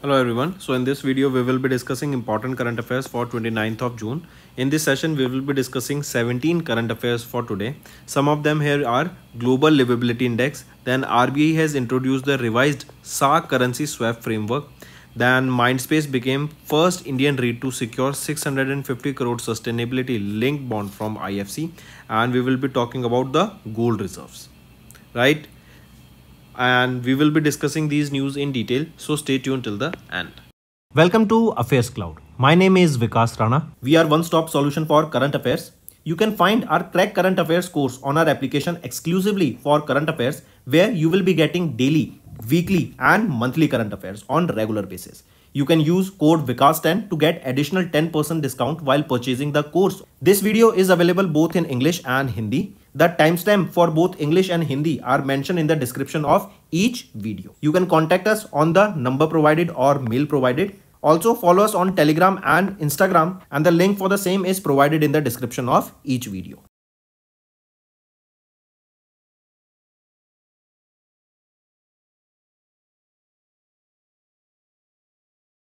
Hello everyone. So in this video we will be discussing important current affairs for 29th of June. In this session we will be discussing 17 current affairs for today. Some of them here are Global Livability Index, then RBI has introduced the revised SA currency swap framework, then Mindspace became first Indian REIT to secure 650 crore sustainability linked bond from IFC and we will be talking about the gold reserves. Right? and we will be discussing these news in detail. So stay tuned till the end. Welcome to Affairs Cloud. My name is Vikas Rana. We are one-stop solution for current affairs. You can find our Crack Current Affairs course on our application exclusively for current affairs where you will be getting daily, weekly and monthly current affairs on regular basis. You can use code vikas 10 to get additional 10% discount while purchasing the course. This video is available both in English and Hindi. The timestamp for both English and Hindi are mentioned in the description of each video. You can contact us on the number provided or mail provided. Also follow us on Telegram and Instagram and the link for the same is provided in the description of each video.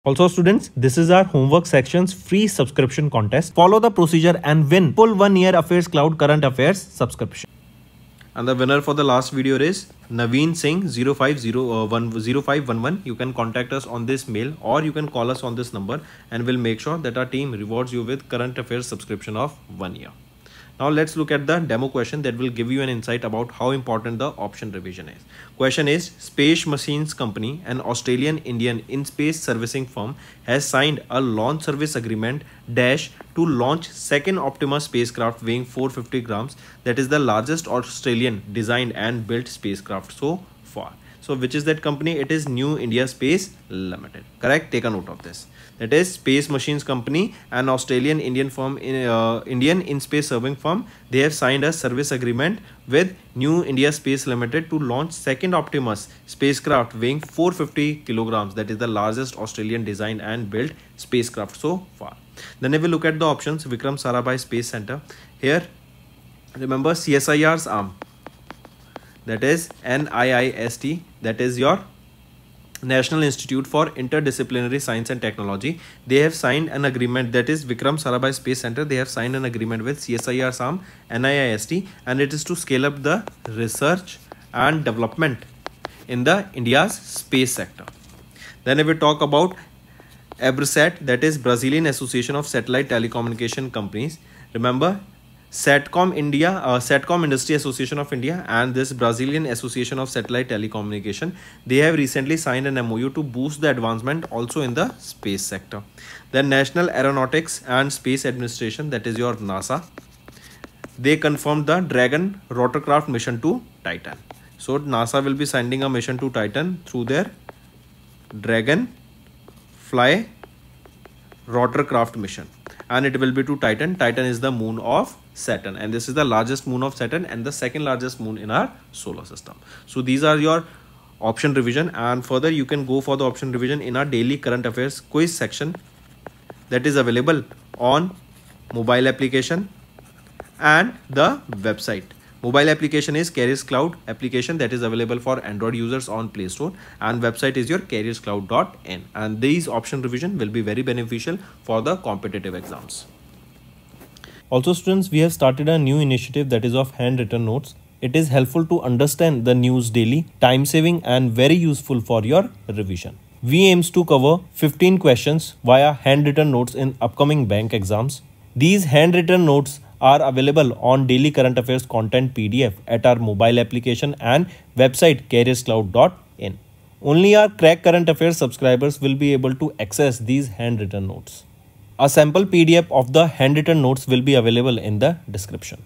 Also students, this is our homework section's free subscription contest. Follow the procedure and win full one year Affairs Cloud Current Affairs subscription. And the winner for the last video is Naveen Singh 0511. Uh, you can contact us on this mail or you can call us on this number and we'll make sure that our team rewards you with current affairs subscription of one year. Now let's look at the demo question that will give you an insight about how important the option revision is. Question is Space Machines Company, an Australian Indian in-space servicing firm has signed a launch service agreement dash to launch second Optimus spacecraft weighing 450 grams that is the largest Australian designed and built spacecraft so far. So which is that company? It is New India Space Limited. Correct? Take a note of this. That is Space Machines Company, an Australian Indian firm, in, uh, Indian in space serving firm. They have signed a service agreement with New India Space Limited to launch second Optimus spacecraft weighing 450 kilograms. That is the largest Australian designed and built spacecraft so far. Then if we look at the options, Vikram Sarabhai Space Center. Here, remember CSIR's arm. That is NIIST that is your National Institute for Interdisciplinary Science and Technology. They have signed an agreement that is Vikram Sarabhai Space Center. They have signed an agreement with CSIR SAM, NIIST and it is to scale up the research and development in the India's space sector. Then if we talk about ABRSAT that is Brazilian Association of Satellite Telecommunication Companies. Remember SATCOM India, uh, SATCOM Industry Association of India and this Brazilian Association of Satellite Telecommunication, they have recently signed an MOU to boost the advancement also in the space sector. The National Aeronautics and Space Administration, that is your NASA, they confirmed the Dragon rotorcraft mission to Titan. So NASA will be sending a mission to Titan through their Dragon fly rotorcraft mission and it will be to Titan. Titan is the moon of Saturn and this is the largest moon of Saturn and the second largest moon in our solar system. So these are your option revision and further you can go for the option revision in our daily current affairs quiz section that is available on mobile application and the website. Mobile application is Carriers Cloud application that is available for Android users on Play Store and website is your carrierscloud.in and these option revision will be very beneficial for the competitive exams. Also students, we have started a new initiative that is of handwritten notes. It is helpful to understand the news daily, time saving and very useful for your revision. We aims to cover 15 questions via handwritten notes in upcoming bank exams. These handwritten notes are available on daily current affairs content PDF at our mobile application and website careerscloud.in. Only our Crack Current Affairs subscribers will be able to access these handwritten notes. A sample PDF of the handwritten notes will be available in the description.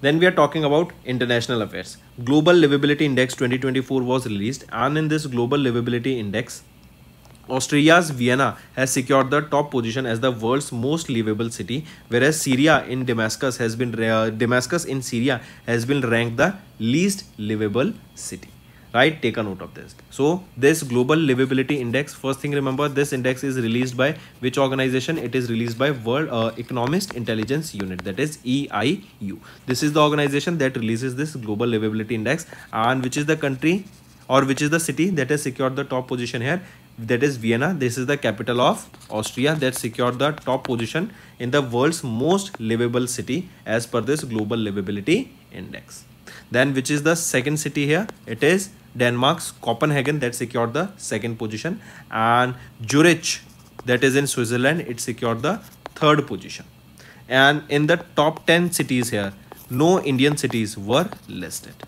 Then we are talking about international affairs. Global Livability Index 2024 was released and in this Global Livability Index, Austria's Vienna has secured the top position as the world's most livable city, whereas Syria in Damascus has been uh, Damascus in Syria has been ranked the least livable city right take a note of this so this global livability index first thing remember this index is released by which organization it is released by world uh, economist intelligence unit that is eiu this is the organization that releases this global livability index and which is the country or which is the city that has secured the top position here that is Vienna. This is the capital of Austria that secured the top position in the world's most livable city as per this global livability index. Then which is the second city here? It is Denmark's Copenhagen that secured the second position and Zurich that is in Switzerland it secured the third position and in the top 10 cities here no Indian cities were listed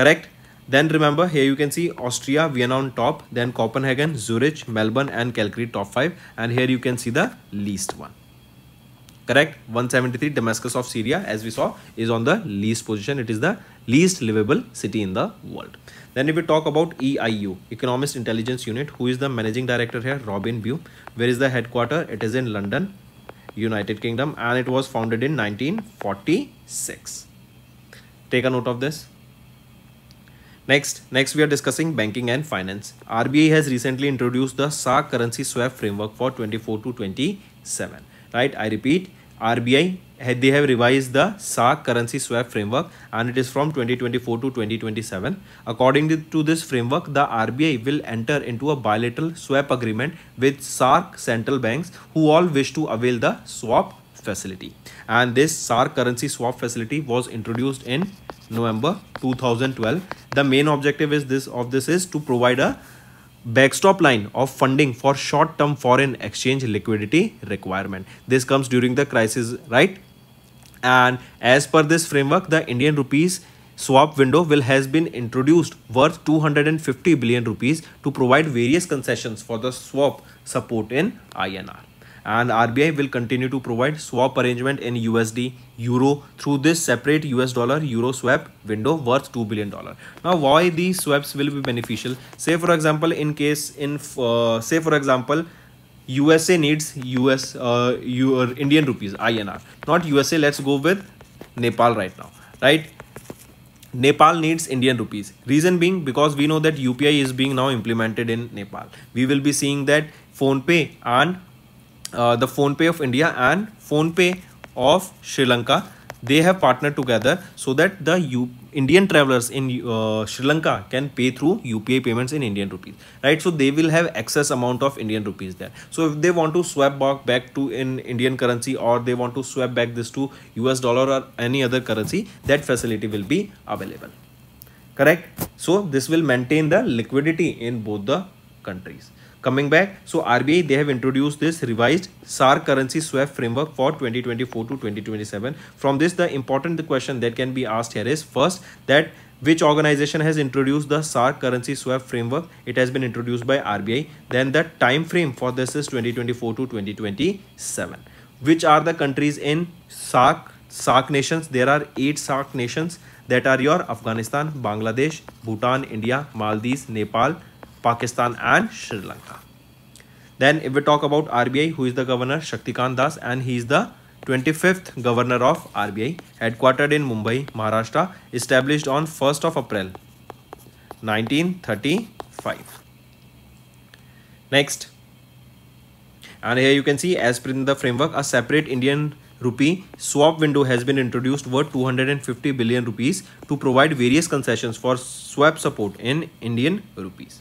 correct then remember here you can see Austria Vienna on top then Copenhagen Zurich Melbourne and Calgary top 5 and here you can see the least one correct 173 damascus of syria as we saw is on the least position it is the least livable city in the world then if we talk about eiu economist intelligence unit who is the managing director here robin bew where is the headquarter it is in london united kingdom and it was founded in 1946 take a note of this Next, next we are discussing banking and finance. RBI has recently introduced the SA currency swap framework for 24 to 27. Right, I repeat, RBI they have revised the SAR currency swap framework and it is from 2024 to 2027. According to this framework, the RBI will enter into a bilateral swap agreement with SARC central banks who all wish to avail the swap facility. And this SAR currency swap facility was introduced in November 2012. The main objective is this of this is to provide a backstop line of funding for short-term foreign exchange liquidity requirement. This comes during the crisis, right? And as per this framework, the Indian rupees swap window will has been introduced worth 250 billion rupees to provide various concessions for the swap support in INR and RBI will continue to provide swap arrangement in USD euro through this separate US dollar euro swap window worth 2 billion dollar now why these swaps will be beneficial say for example in case in uh, say for example USA needs US uh, your uh, Indian rupees INR not USA let's go with Nepal right now right Nepal needs Indian rupees. Reason being because we know that UPI is being now implemented in Nepal. We will be seeing that phone pay and uh, the phone pay of india and phone pay of sri lanka they have partnered together so that the U indian travelers in uh, sri lanka can pay through upi payments in indian rupees right so they will have excess amount of indian rupees there so if they want to swap back back to in indian currency or they want to swap back this to us dollar or any other currency that facility will be available correct so this will maintain the liquidity in both the countries Coming back, so RBI, they have introduced this revised SAR currency swap framework for 2024 to 2027. From this, the important question that can be asked here is first that which organization has introduced the SAR currency swap framework? It has been introduced by RBI. Then the time frame for this is 2024 to 2027. Which are the countries in SARC? SARC nations. There are eight SARC nations that are your Afghanistan, Bangladesh, Bhutan, India, Maldives, Nepal, Pakistan and Sri Lanka. Then if we talk about RBI, who is the governor? Shaktikant Das and he is the 25th governor of RBI, headquartered in Mumbai, Maharashtra, established on 1st of April 1935. Next. And here you can see as per the framework, a separate Indian rupee swap window has been introduced worth 250 billion rupees to provide various concessions for swap support in Indian rupees.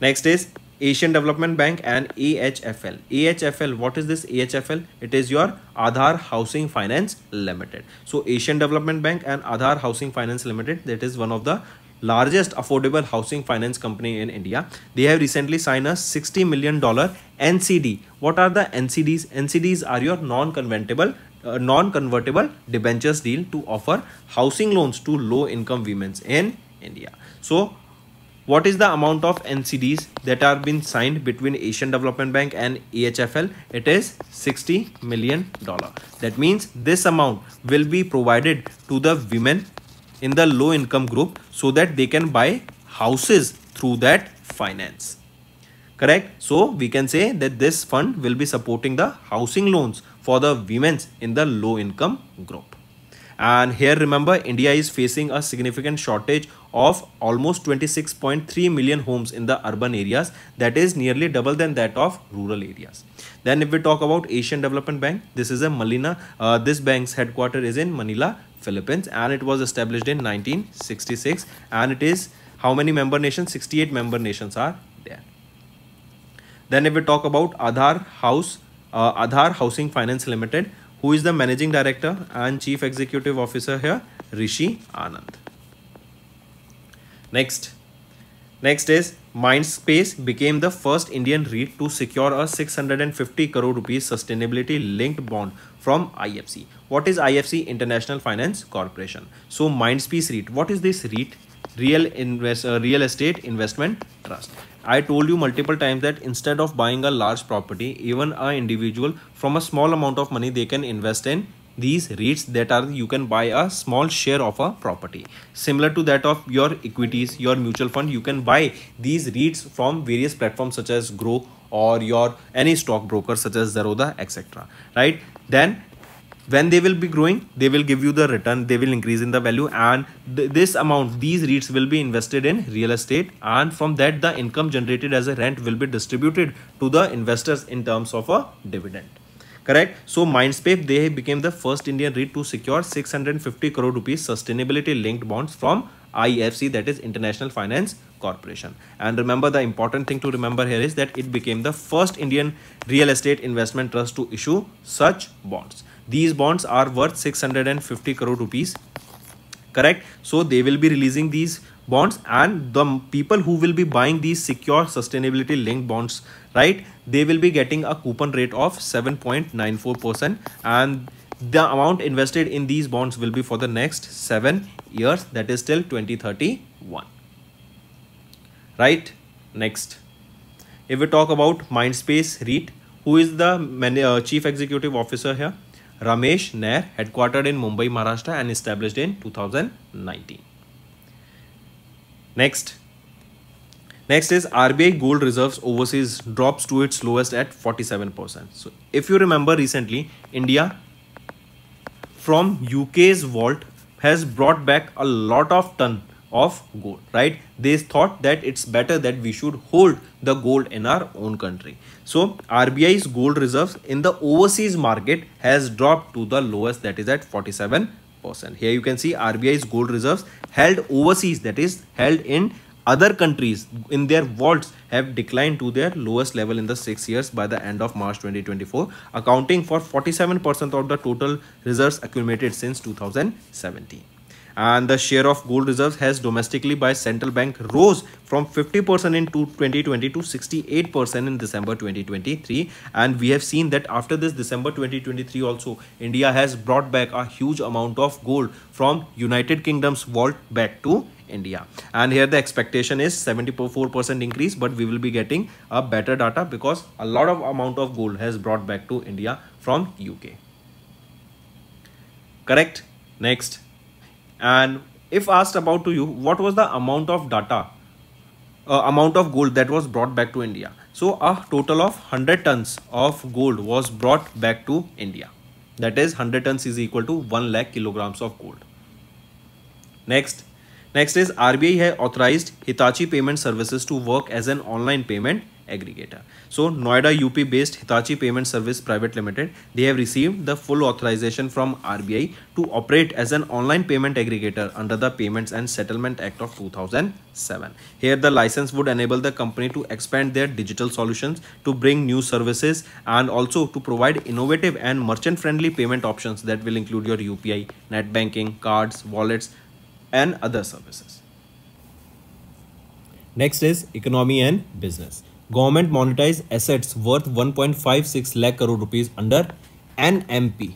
Next is Asian Development Bank and EHFL. EHFL, what is this EHFL? It is your Aadhar Housing Finance Limited. So Asian Development Bank and Aadhar Housing Finance Limited, that is one of the largest affordable housing finance company in India. They have recently signed a $60 million NCD. What are the NCDs? NCDs are your non-convertible uh, non-convertible debentures deal to offer housing loans to low-income women in India. So what is the amount of ncds that are been signed between asian development bank and ehfl it is 60 million dollar that means this amount will be provided to the women in the low income group so that they can buy houses through that finance correct so we can say that this fund will be supporting the housing loans for the women in the low income group and here remember india is facing a significant shortage of almost 26.3 million homes in the urban areas. That is nearly double than that of rural areas. Then if we talk about Asian Development Bank, this is a Malina. Uh, this bank's headquarter is in Manila, Philippines and it was established in 1966 and it is how many member nations? 68 member nations are there. Then if we talk about Aadhar House, uh, Housing Finance Limited, who is the managing director and chief executive officer here? Rishi Anand. Next, next is Mindspace became the first Indian REIT to secure a 650 crore rupees sustainability linked bond from IFC. What is IFC? International Finance Corporation. So Mindspace REIT. What is this REIT? Real invest, uh, real estate investment trust. I told you multiple times that instead of buying a large property, even an individual from a small amount of money they can invest in these REITs that are you can buy a small share of a property similar to that of your equities your mutual fund you can buy these REITs from various platforms such as grow or your any stock broker such as Zerodha etc right then when they will be growing they will give you the return they will increase in the value and th this amount these REITs will be invested in real estate and from that the income generated as a rent will be distributed to the investors in terms of a dividend correct so mindspace they became the first indian reit to secure 650 crore rupees sustainability linked bonds from IFC that is International Finance Corporation. And remember the important thing to remember here is that it became the first Indian real estate investment trust to issue such bonds. These bonds are worth 650 crore rupees correct so they will be releasing these bonds and the people who will be buying these secure sustainability linked bonds right they will be getting a coupon rate of 7.94% and the amount invested in these bonds will be for the next 7 years that is till 2031 right next if we talk about mindspace reit who is the uh, chief executive officer here ramesh nair headquartered in mumbai maharashtra and established in 2019 Next. Next is RBI gold reserves overseas drops to its lowest at 47%. So if you remember recently, India from UK's vault has brought back a lot of ton of gold, right? They thought that it's better that we should hold the gold in our own country. So RBI's gold reserves in the overseas market has dropped to the lowest that is at 47 percent Here you can see RBI's gold reserves held overseas that is held in other countries in their vaults have declined to their lowest level in the six years by the end of March 2024, accounting for 47% of the total reserves accumulated since 2017 and the share of gold reserves has domestically by central bank rose from 50% in 2020 to 68% in December 2023 and we have seen that after this December 2023 also India has brought back a huge amount of gold from United Kingdom's vault back to India. And here the expectation is 74% increase, but we will be getting a better data because a lot of amount of gold has brought back to India from UK. Correct? Next and if asked about to you what was the amount of data uh, amount of gold that was brought back to india so a total of 100 tons of gold was brought back to india that is 100 tons is equal to 1 lakh kilograms of gold next next is rbi has authorized hitachi payment services to work as an online payment aggregator. So Noida UP based Hitachi Payment Service Private Limited, they have received the full authorization from RBI to operate as an online payment aggregator under the Payments and Settlement Act of 2007. Here the license would enable the company to expand their digital solutions to bring new services and also to provide innovative and merchant friendly payment options that will include your UPI, net banking, cards, wallets and other services. Next is economy and business government monetized assets worth 1.56 lakh crore rupees under NMP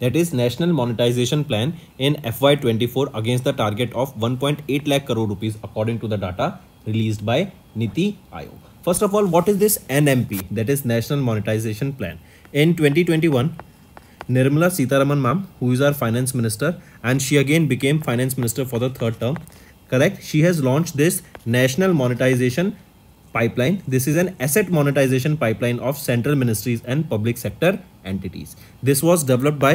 that is national monetization plan in FY24 against the target of 1.8 lakh crore rupees according to the data released by Niti Aayog. First of all, what is this NMP that is national monetization plan? In 2021, Nirmala Sitaraman ma'am who is our finance minister and she again became finance minister for the third term correct she has launched this national monetization pipeline. This is an asset monetization pipeline of central ministries and public sector entities. This was developed by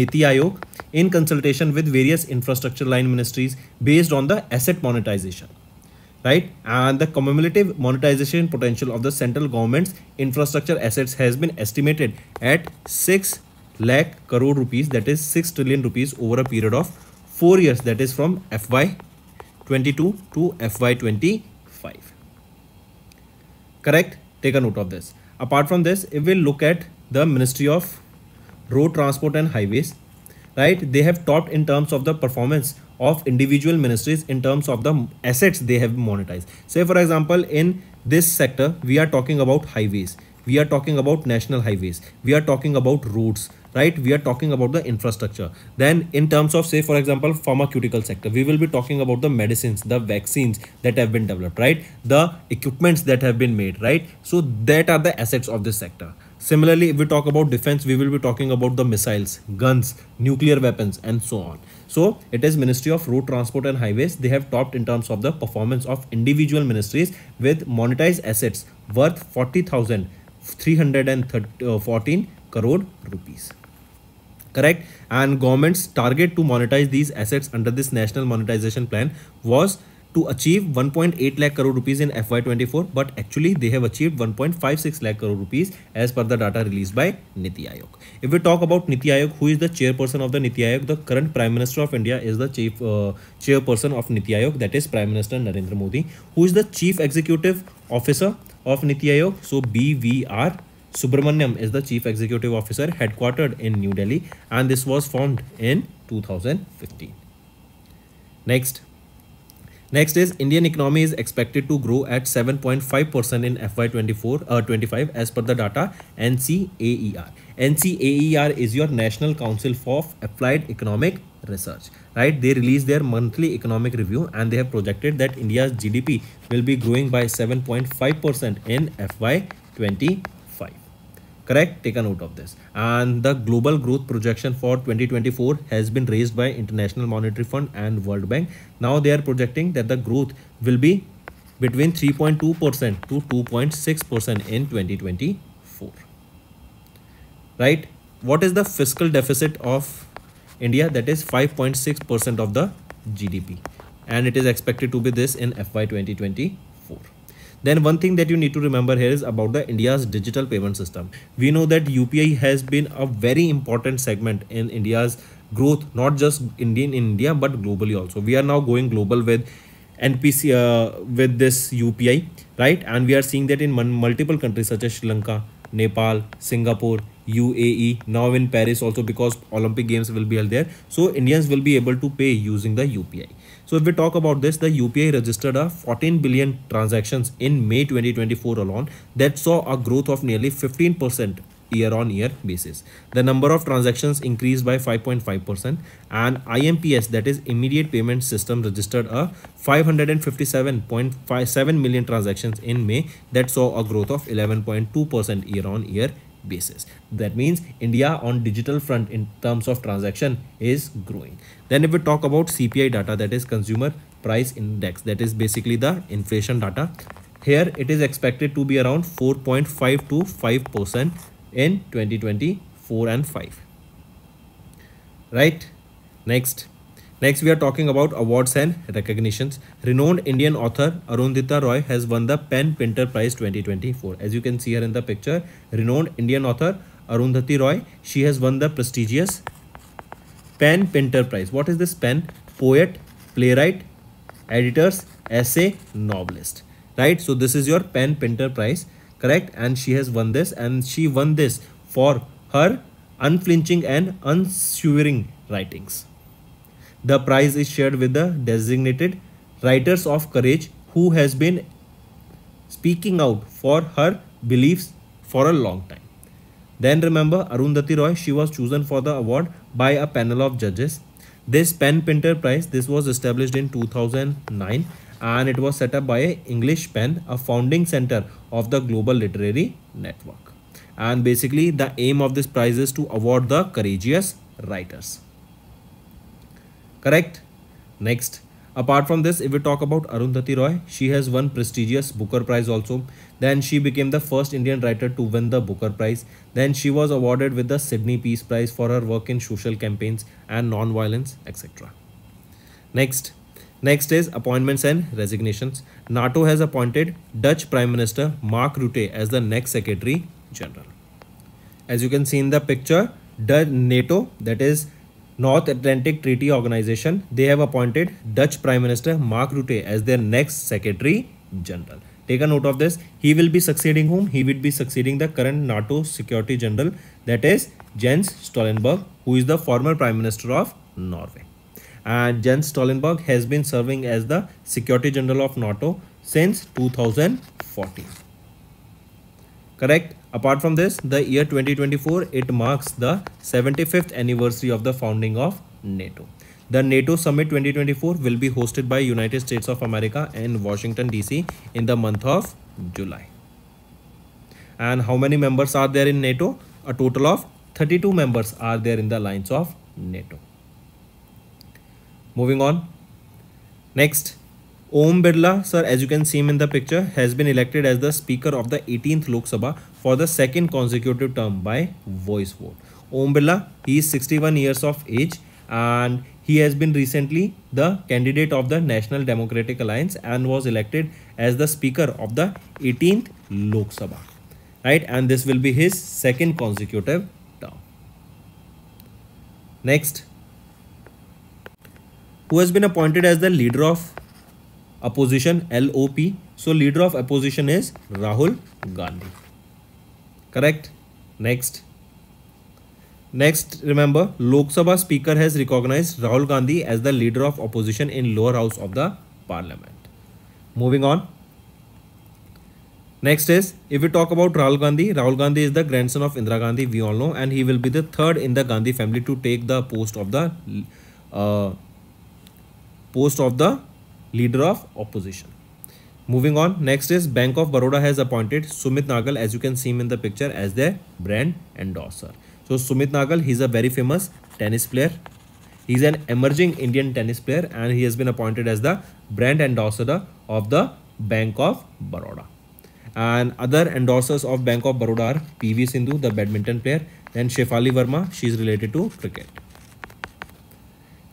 Niti Aayog in consultation with various infrastructure line ministries based on the asset monetization right and the cumulative monetization potential of the central government's infrastructure assets has been estimated at 6 lakh crore rupees that is 6 trillion rupees over a period of 4 years that is from FY 22 to FY 20 correct take a note of this apart from this if we look at the ministry of road transport and highways right they have topped in terms of the performance of individual ministries in terms of the assets they have monetized say for example in this sector we are talking about highways we are talking about national highways we are talking about roads right we are talking about the infrastructure then in terms of say for example pharmaceutical sector we will be talking about the medicines the vaccines that have been developed right the equipments that have been made right so that are the assets of this sector similarly if we talk about defense we will be talking about the missiles guns nuclear weapons and so on so it is ministry of road transport and highways they have topped in terms of the performance of individual ministries with monetized assets worth 40314 uh, crore rupees correct and government's target to monetize these assets under this national monetization plan was to achieve 1.8 lakh crore rupees in FY24 but actually they have achieved 1.56 lakh crore rupees as per the data released by Niti Aayog. If we talk about Niti Aayog who is the chairperson of the Niti Aayog the current Prime Minister of India is the chief uh, chairperson of Niti Aayog that is Prime Minister Narendra Modi who is the chief executive officer of Niti Aayog so BVR Subramaniam is the Chief Executive Officer headquartered in New Delhi and this was formed in 2015. Next. Next is Indian economy is expected to grow at 7.5% in FY24 uh, 25 as per the data NCAER. NCAER is your National Council for Applied Economic Research, right? They release their monthly economic review and they have projected that India's GDP will be growing by 7.5% in fy twenty correct take a note of this and the global growth projection for 2024 has been raised by international monetary fund and world bank now they are projecting that the growth will be between 3.2 percent to 2.6 percent in 2024 right what is the fiscal deficit of india that is 5.6 percent of the gdp and it is expected to be this in fy 2020 then one thing that you need to remember here is about the India's digital payment system. We know that UPI has been a very important segment in India's growth, not just Indian in India, but globally also. We are now going global with NPC uh, with this UPI, right? And we are seeing that in multiple countries such as Sri Lanka, Nepal, Singapore, UAE, now in Paris also because Olympic Games will be held there. So Indians will be able to pay using the UPI. So if we talk about this, the UPI registered a 14 billion transactions in May 2024 alone that saw a growth of nearly 15% year on year basis. The number of transactions increased by 5.5% and IMPS that is immediate payment system registered a 557.57 million transactions in May that saw a growth of 11.2% year on year basis that means india on digital front in terms of transaction is growing then if we talk about cpi data that is consumer price index that is basically the inflation data here it is expected to be around 4.5 to 5 percent in 2024 and 5 right next Next, we are talking about awards and recognitions. Renowned Indian author Arundhita Roy has won the Pen Pinter Prize 2024. As you can see here in the picture, renowned Indian author Arundhati Roy, she has won the prestigious Pen Pinter Prize. What is this pen? Poet, playwright, editors, essay, novelist. Right? So this is your Pen Pinter Prize, correct? And she has won this and she won this for her unflinching and unswerving writings. The prize is shared with the designated writers of courage who has been speaking out for her beliefs for a long time. Then remember Arundhati Roy, she was chosen for the award by a panel of judges. This Pen Pinter Prize, this was established in 2009 and it was set up by English Pen, a founding center of the Global Literary Network. And basically the aim of this prize is to award the courageous writers. Correct? Next. Apart from this, if we talk about Arundhati Roy, she has won prestigious Booker Prize also. Then she became the first Indian writer to win the Booker Prize. Then she was awarded with the Sydney Peace Prize for her work in social campaigns and non-violence, etc. Next. Next is appointments and resignations. NATO has appointed Dutch Prime Minister Mark Rutte as the next Secretary General. As you can see in the picture, the NATO, that is North Atlantic Treaty Organization, they have appointed Dutch Prime Minister Mark Rutte as their next Secretary General. Take a note of this. He will be succeeding whom? He will be succeeding the current NATO Security General, that is Jens Stoltenberg, who is the former Prime Minister of Norway. And Jens Stoltenberg has been serving as the Security General of NATO since 2014. Correct? Apart from this, the year 2024, it marks the 75th anniversary of the founding of NATO. The NATO Summit 2024 will be hosted by United States of America in Washington DC in the month of July. And how many members are there in NATO? A total of 32 members are there in the alliance of NATO. Moving on. Next, Om Birla, sir, as you can see him in the picture, has been elected as the Speaker of the 18th Lok Sabha for the second consecutive term by voice vote. Om Birla, he is 61 years of age and he has been recently the candidate of the National Democratic Alliance and was elected as the Speaker of the 18th Lok Sabha. Right, and this will be his second consecutive term. Next, who has been appointed as the leader of opposition LOP. So leader of opposition is Rahul Gandhi. Correct? Next. Next, remember Lok Sabha Speaker has recognized Rahul Gandhi as the leader of opposition in lower house of the parliament. Moving on. Next is, if we talk about Rahul Gandhi, Rahul Gandhi is the grandson of Indira Gandhi, we all know, and he will be the third in the Gandhi family to take the post of the uh, post of the leader of opposition. Moving on, next is Bank of Baroda has appointed Sumit Nagal as you can see him in the picture as their brand endorser. So Sumit Nagal, he's a very famous tennis player. He's an emerging Indian tennis player and he has been appointed as the brand endorser of the Bank of Baroda. And other endorsers of Bank of Baroda are PV Sindhu, the badminton player, then Shefali Verma, she is related to cricket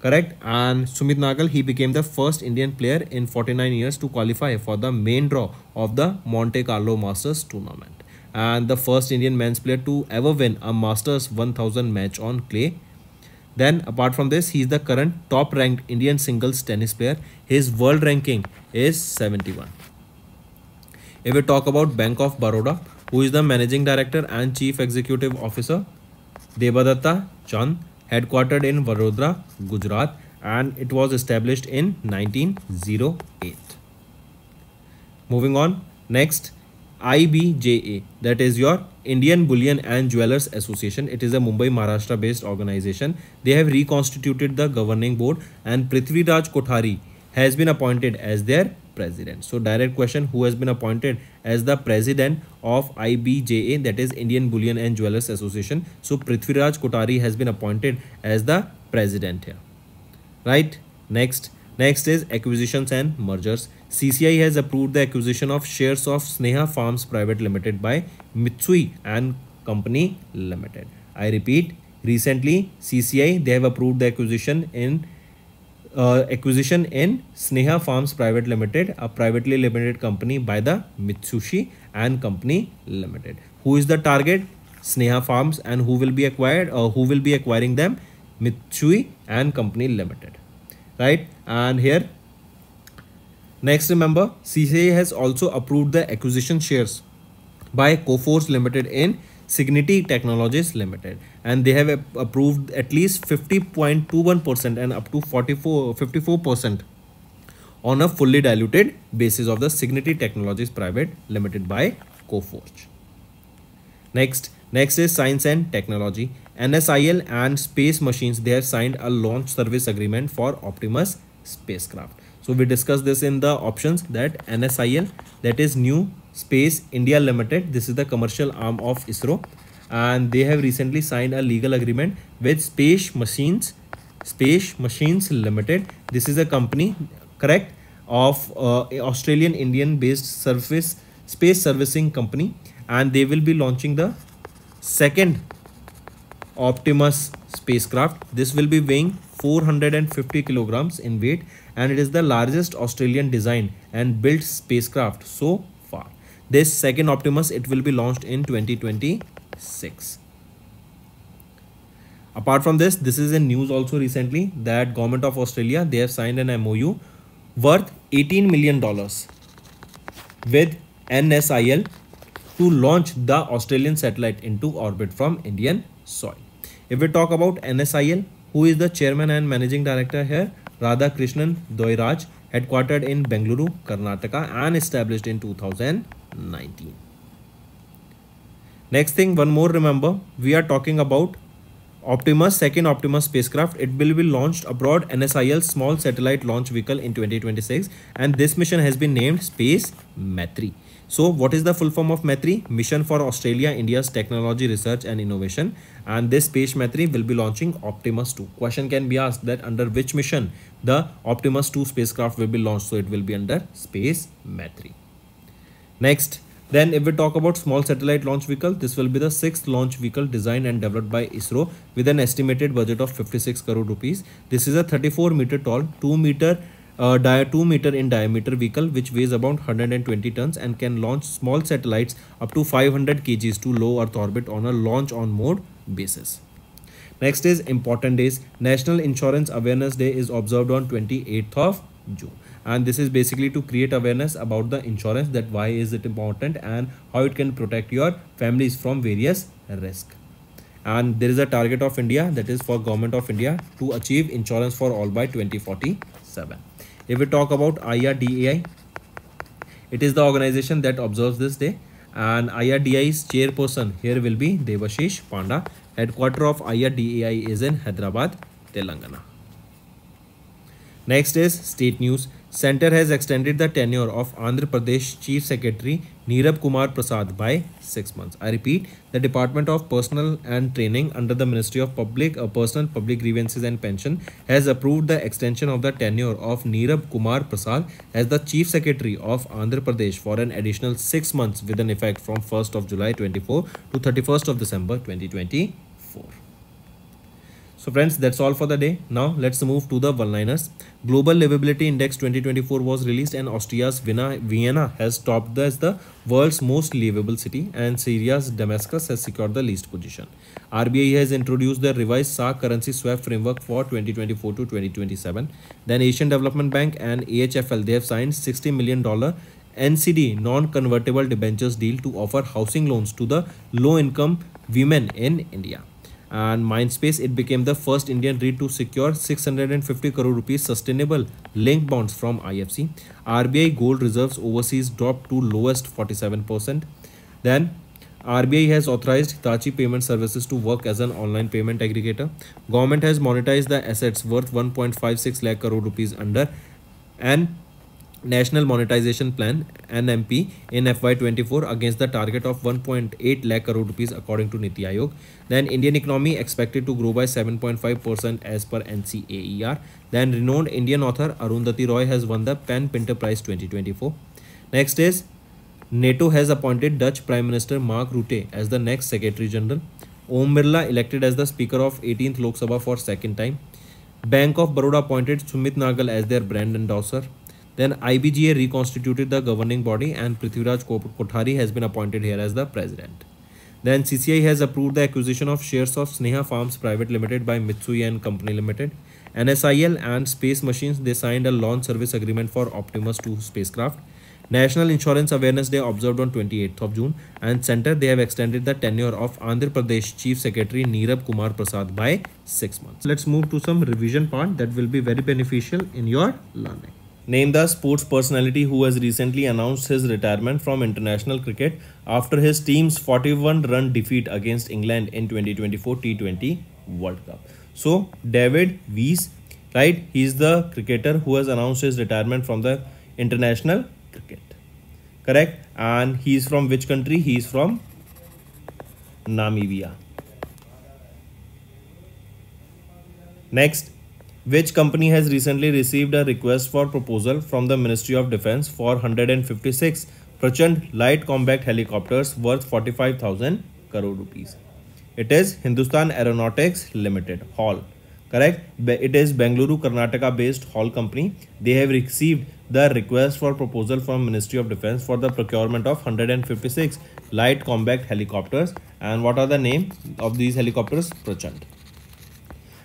correct and sumit nagal he became the first indian player in 49 years to qualify for the main draw of the monte carlo masters tournament and the first indian men's player to ever win a masters 1000 match on clay then apart from this he is the current top ranked indian singles tennis player his world ranking is 71 if we talk about bank of baroda who is the managing director and chief executive officer devadatta chand headquartered in Vadodara, Gujarat and it was established in 1908. Moving on, next IBJA that is your Indian Bullion and Jewelers Association. It is a Mumbai Maharashtra based organization. They have reconstituted the governing board and Prithviraj Kothari has been appointed as their president. So direct question who has been appointed as the president of IBJA that is Indian Bullion and Jewelers Association. So Prithviraj Kotari has been appointed as the president here. Right? Next. Next is acquisitions and mergers. CCI has approved the acquisition of shares of Sneha Farms Private Limited by Mitsui and Company Limited. I repeat, recently CCI they have approved the acquisition in uh, acquisition in Sneha Farms Private Limited, a privately limited company by the Mitsushi and Company Limited. Who is the target? Sneha Farms and who will be acquired or uh, who will be acquiring them? Mitsui and Company Limited. Right? And here next remember CCA has also approved the acquisition shares by Coforce Limited in Signity Technologies Limited and they have approved at least 50.21% and up to 44 54% on a fully diluted basis of the Signity Technologies Private Limited by Coforge. Next, next is Science and Technology. NSIL and Space Machines, they have signed a launch service agreement for Optimus spacecraft. So we discussed this in the options that NSIL, that is New Space India Limited. This is the commercial arm of ISRO and they have recently signed a legal agreement with Space Machines Space Machines Limited. This is a company, correct, of uh, Australian Indian based surface space servicing company and they will be launching the second Optimus spacecraft. This will be weighing 450 kilograms in weight and it is the largest Australian designed and built spacecraft. So, this second optimus it will be launched in 2026 apart from this this is in news also recently that government of australia they have signed an mou worth 18 million dollars with nsil to launch the australian satellite into orbit from indian soil if we talk about nsil who is the chairman and managing director here radha krishnan doiraj headquartered in bengaluru karnataka and established in 2000 19 next thing one more remember we are talking about Optimus second Optimus spacecraft it will be launched abroad NSIL small satellite launch vehicle in 2026 and this mission has been named space Metri so what is the full form of METRI? Mission for Australia, India's Technology Research and Innovation. And this space METRI will be launching Optimus 2. Question can be asked that under which mission the Optimus 2 spacecraft will be launched. So it will be under space METRI. Next, then if we talk about small satellite launch vehicle, this will be the sixth launch vehicle designed and developed by ISRO with an estimated budget of 56 crore rupees. This is a 34 meter tall, 2 meter uh, 2 meter in diameter vehicle which weighs about 120 tons and can launch small satellites up to 500 kgs to low earth orbit on a launch on mode basis. Next is important days. National Insurance Awareness Day is observed on 28th of June and this is basically to create awareness about the insurance that why is it important and how it can protect your families from various risk and there is a target of India that is for government of India to achieve insurance for all by 2047 if we talk about IRDAI it is the organization that observes this day and IRDAI's chairperson here will be Devashish Panda headquarter of IRDAI is in Hyderabad Telangana Next is state news. Center has extended the tenure of Andhra Pradesh Chief Secretary Nirab Kumar Prasad by 6 months. I repeat, the Department of Personal and Training under the Ministry of Public uh, Personal Public Grievances and Pension has approved the extension of the tenure of Nirab Kumar Prasad as the Chief Secretary of Andhra Pradesh for an additional 6 months with an effect from 1st of July 24 to 31st of December 2024. So friends, that's all for the day. Now let's move to the one-liners. Global Livability Index 2024 was released and Austria's Vienna has topped as the world's most livable city and Syria's Damascus has secured the least position. RBI has introduced the revised SA currency swap framework for 2024 to 2027. Then Asian Development Bank and AHFL, they have signed $60 million NCD non-convertible debentures deal to offer housing loans to the low-income women in India and Mindspace, it became the first Indian REIT to secure 650 crore rupees sustainable link bonds from IFC. RBI gold reserves overseas dropped to lowest 47%. Then RBI has authorized Hitachi Payment Services to work as an online payment aggregator. Government has monetized the assets worth 1.56 lakh crore rupees under and National Monetization Plan NMP in FY24 against the target of 1.8 lakh crore rupees according to Niti Aayog. Then Indian economy expected to grow by 7.5% as per NCAER. Then renowned Indian author Arundhati Roy has won the Pan Pinter Prize 2024. Next is NATO has appointed Dutch Prime Minister Mark Rutte as the next Secretary General. Om Birla elected as the Speaker of 18th Lok Sabha for second time. Bank of Baroda appointed Sumit Nagal as their brand endorser. Then IBGA reconstituted the governing body and Prithviraj Kothari has been appointed here as the president. Then CCI has approved the acquisition of shares of Sneha Farms Private Limited by Mitsui and Company Limited. NSIL and Space Machines, they signed a launch service agreement for Optimus 2 spacecraft. National Insurance Awareness Day observed on 28th of June and center they have extended the tenure of Andhra Pradesh Chief Secretary Neerab Kumar Prasad by 6 months. Let's move to some revision part that will be very beneficial in your learning. Name the sports personality who has recently announced his retirement from international cricket after his team's 41 run defeat against England in 2024 T20 World Cup. So, David Wies, right? He is the cricketer who has announced his retirement from the international cricket. Correct? And he is from which country? He is from Namibia. Next, which company has recently received a request for proposal from the Ministry of Defense for 156 Prachand light combat helicopters worth 45,000 crore rupees. It is Hindustan Aeronautics Limited, HAL. Correct? It is Bengaluru, Karnataka based HAL company. They have received the request for proposal from Ministry of Defense for the procurement of 156 light combat helicopters. And what are the name of these helicopters? Prachand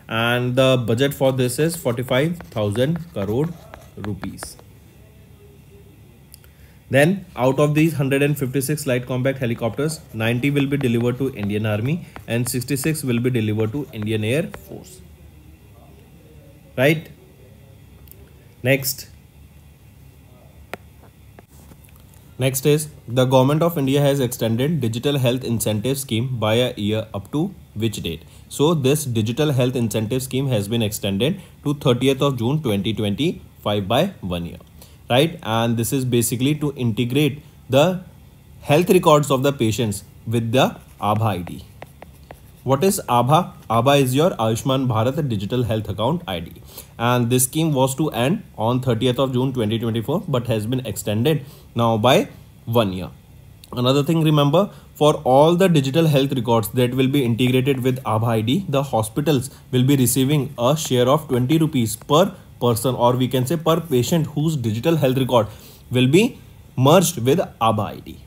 and the budget for this is 45,000 crore rupees. Then out of these 156 light combat helicopters, 90 will be delivered to Indian Army and 66 will be delivered to Indian Air Force. Right? Next, Next is the government of India has extended digital health incentive scheme by a year up to which date? So this digital health incentive scheme has been extended to 30th of June 2025 by one year, right? And this is basically to integrate the health records of the patients with the ABHA ID. What is ABHA? ABHA is your Aishman Bharat Digital Health Account ID. And this scheme was to end on 30th of June 2024 but has been extended now by one year. Another thing remember for all the digital health records that will be integrated with Abha ID, the hospitals will be receiving a share of 20 rupees per person or we can say per patient whose digital health record will be merged with Abha ID.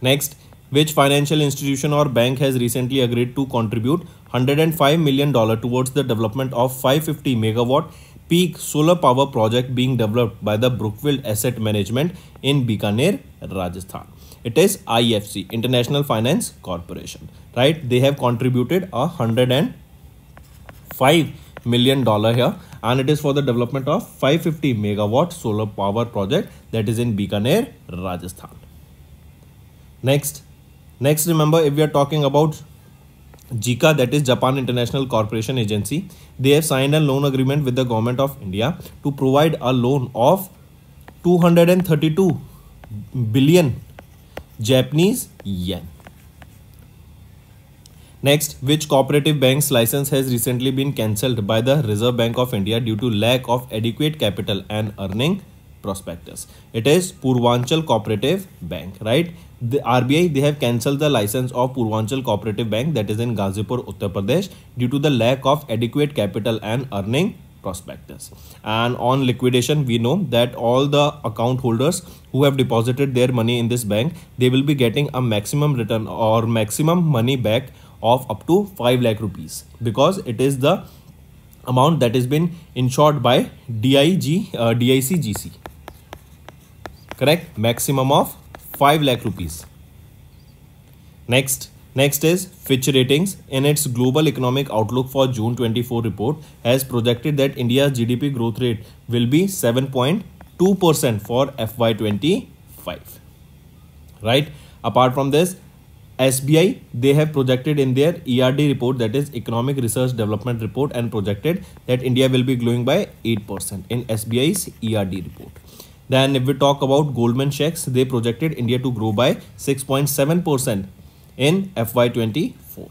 Next, which financial institution or bank has recently agreed to contribute $105 million towards the development of 550 megawatt peak solar power project being developed by the Brookfield Asset Management in Bikaner, Rajasthan. It is IFC, International Finance Corporation, right? They have contributed a hundred and five million dollar here and it is for the development of 550 megawatt solar power project that is in Bikaner, Rajasthan. Next, next remember if we are talking about JICA that is Japan International Corporation Agency they have signed a loan agreement with the government of India to provide a loan of 232 billion Japanese yen. Next, which cooperative bank's license has recently been cancelled by the Reserve Bank of India due to lack of adequate capital and earning prospectus. It is Purvanchal Cooperative Bank, right? The RBI, they have cancelled the license of Purvanchal Cooperative Bank that is in Ghazipur, Uttar Pradesh due to the lack of adequate capital and earning prospectus. And on liquidation, we know that all the account holders who have deposited their money in this bank, they will be getting a maximum return or maximum money back of up to 5 lakh rupees because it is the amount that has been insured by DIG, uh, DICGC correct maximum of 5 lakh rupees next next is fitch ratings in its global economic outlook for june 24 report has projected that india's gdp growth rate will be 7.2% for fy25 right apart from this SBI, they have projected in their ERD report, that is Economic Research Development Report and projected that India will be growing by 8% in SBI's ERD report. Then if we talk about Goldman Sachs, they projected India to grow by 6.7% in FY24.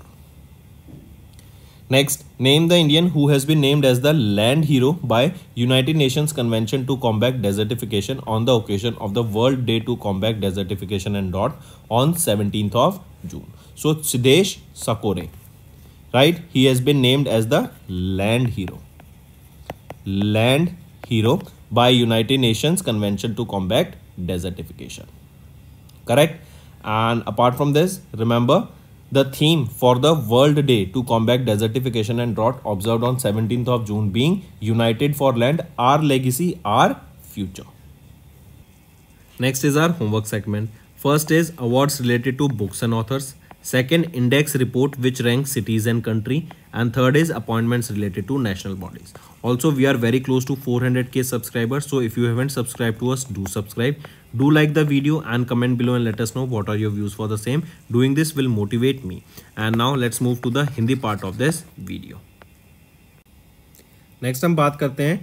Next, name the Indian who has been named as the land hero by United Nations Convention to Combat Desertification on the occasion of the World Day to Combat Desertification and drought on 17th of June. So, Sidesh Sakore, right? He has been named as the land hero. Land hero by United Nations Convention to Combat Desertification. Correct? And apart from this, remember the theme for the World Day to Combat Desertification and Drought observed on 17th of June being United for Land, Our Legacy, Our Future. Next is our homework segment. First is awards related to books and authors. Second, index report which ranks cities and country. and third is appointments related to national bodies also we are very close to 400k subscribers so if you haven't subscribed to us do subscribe do like the video and comment below and let us know what are your views for the same doing this will motivate me and now let's move to the hindi part of this video next hum baat karte hain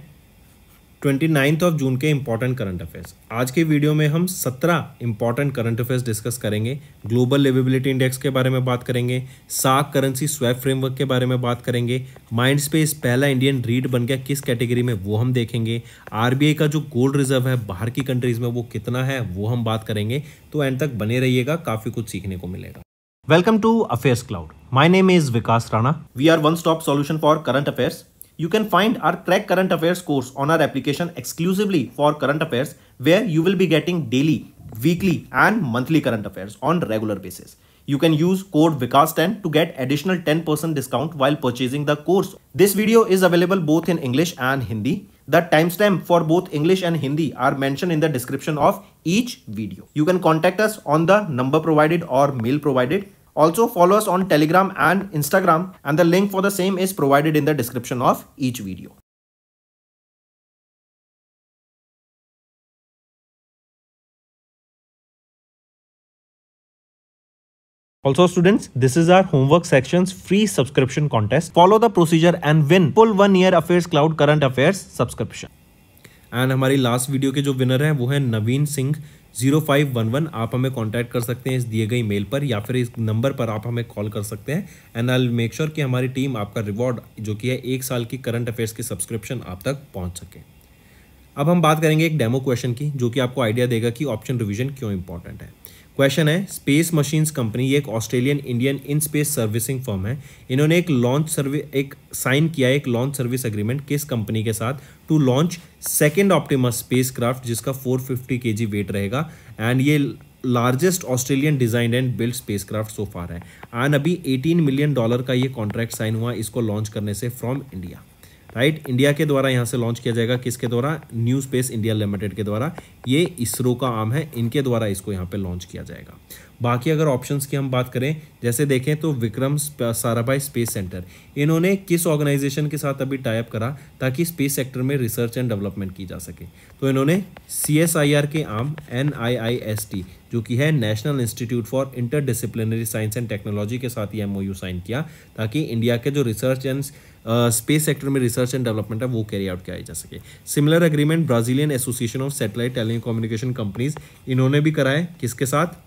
twenty ninth of June के important current affairs आज के video में हम सत्रह important current affairs discuss करेंगे global liveability index के बारे में बात करेंगे साक करेंसी स्वैप फ्रेमवर्क के बारे में बात करेंगे माइंड स्पेस पहला इंडियन रीड बन गया किस कैटेगरी में वो हम देखेंगे आर का जो गोल्ड रिजर्व है बाहर की कंट्रीज में वो कितना है वो हम बात करेंगे तो एंड तक बने रहिएगा काफ़ी कुछ सीखने को मिलेगा welcome to affairs cloud my name is Vikas Rana we are one stop solution for current affairs You can find our Crack Current Affairs course on our application exclusively for current affairs where you will be getting daily, weekly and monthly current affairs on regular basis. You can use code vikas 10 to get additional 10% discount while purchasing the course. This video is available both in English and Hindi. The timestamp for both English and Hindi are mentioned in the description of each video. You can contact us on the number provided or mail provided. Also follow us on Telegram and Instagram and the link for the same is provided in the description of each video. Also students, this is our homework section's free subscription contest. Follow the procedure and win full one year Affairs Cloud Current Affairs subscription. And our last video winner हैं वो हैं zero five one one आप हमें contact कर सकते हैं इस दिए गई मेल पर या फिर इस नंबर पर आप हमें कॉल कर सकते हैं एंड आई मेक श्योर कि हमारी टीम आपका रिवॉर्ड जो कि है एक साल की करंट अफेयर्स की सब्सक्रिप्शन आप तक पहुँच सके अब हम बात करेंगे एक डेमो क्वेश्चन की जो कि आपको आइडिया देगा कि ऑप्शन रिविजन क्यों इंपॉर्टेंट है क्वेश्चन है स्पेस मशीन्स कंपनी ये एक Australian Indian in space servicing firm है इन्होंने एक लॉन्च सर्विस एक साइन किया एक लॉन्च सर्विस एग्रीमेंट किस कंपनी के साथ to launch second Optimus spacecraft जिसका 450 फिफ्टी वेट रहेगा एंड ये largest Australian design and build spacecraft so far है एंड अभी 18 मिलियन डॉलर का ये कॉन्ट्रैक्ट साइन हुआ इसको लॉन्च करने से फ्रॉम इंडिया राइट इंडिया के द्वारा यहाँ से लॉन्च किया जाएगा किसके द्वारा न्यू स्पेस इंडिया लिमिटेड के द्वारा ये इसरो का आम है इनके द्वारा इसको यहाँ पे लॉन्च किया जाएगा बाकी अगर ऑप्शंस की हम बात करें जैसे देखें तो विक्रम साराभाई स्पेस सेंटर इन्होंने किस ऑर्गेनाइजेशन के साथ अभी टाइप करा ताकि स्पेस सेक्टर में रिसर्च एंड डेवलपमेंट की जा सके तो इन्होंने सी के आम एन जो कि है National Institute for interdisciplinary science and technology के साथ ही e एम साइन किया ताकि इंडिया के जो रिसर्च एंड स्पेस सेक्टर में रिसर्च एंड डेवलपमेंट है वो कैरी आउट किया जा सके similar agreement Brazilian Association of Satellite Telecommunication Companies इन्होंने भी कराए किसके साथ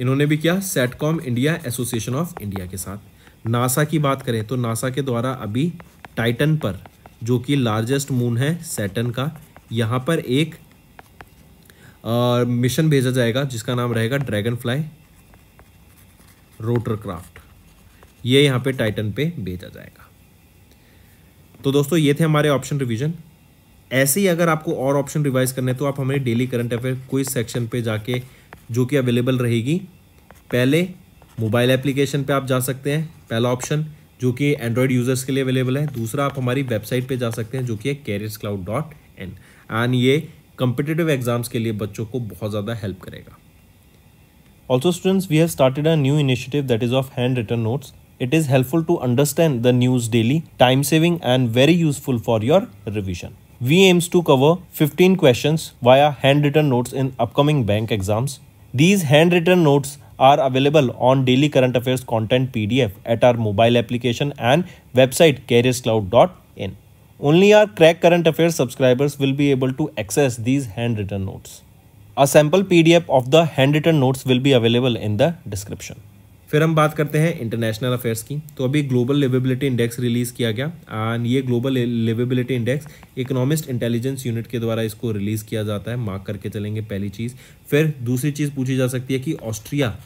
इन्होंने भी किया SatCom India Association of India के साथ नासा की बात करें तो नासा के द्वारा अभी टाइटन पर जो कि लार्जेस्ट मून है सेटन का यहाँ पर एक मिशन भेजा जाएगा जिसका नाम रहेगा ड्रैगन फ्लाई रोटर क्राफ्ट ये यहाँ पे टाइटन पे भेजा जाएगा तो दोस्तों ये थे हमारे ऑप्शन रिवीजन ऐसे ही अगर आपको और ऑप्शन रिवाइज करने तो आप हमारे डेली करंट अफेयर कोई सेक्शन पे जाके जो कि अवेलेबल रहेगी पहले मोबाइल एप्लीकेशन पे आप जा सकते हैं पहला ऑप्शन जो कि एंड्रॉयड यूज़र्स के लिए अवेलेबल है दूसरा आप हमारी वेबसाइट पे जा सकते हैं जो कि है careers cloud dot in and ये कंपिटेटिव एग्जाम्स के लिए बच्चों को बहुत ज़्यादा हेल्प करेगा also students we have started a new initiative that is of handwritten notes It is helpful to understand the news daily, time saving and very useful for your revision. We aims to cover 15 questions via handwritten notes in upcoming bank exams. These handwritten notes are available on daily current affairs content PDF at our mobile application and website carrierscloud.in. Only our crack current affairs subscribers will be able to access these handwritten notes. A sample PDF of the handwritten notes will be available in the description. फिर हम बात करते हैं international affairs की तो अभी global liveability index release किया गया एंड ये global liveability index Economist Intelligence Unit के द्वारा इसको रिलीज़ किया जाता है मार्क करके चलेंगे पहली चीज़ फिर दूसरी चीज़ पूछी जा सकती है कि ऑस्ट्रिया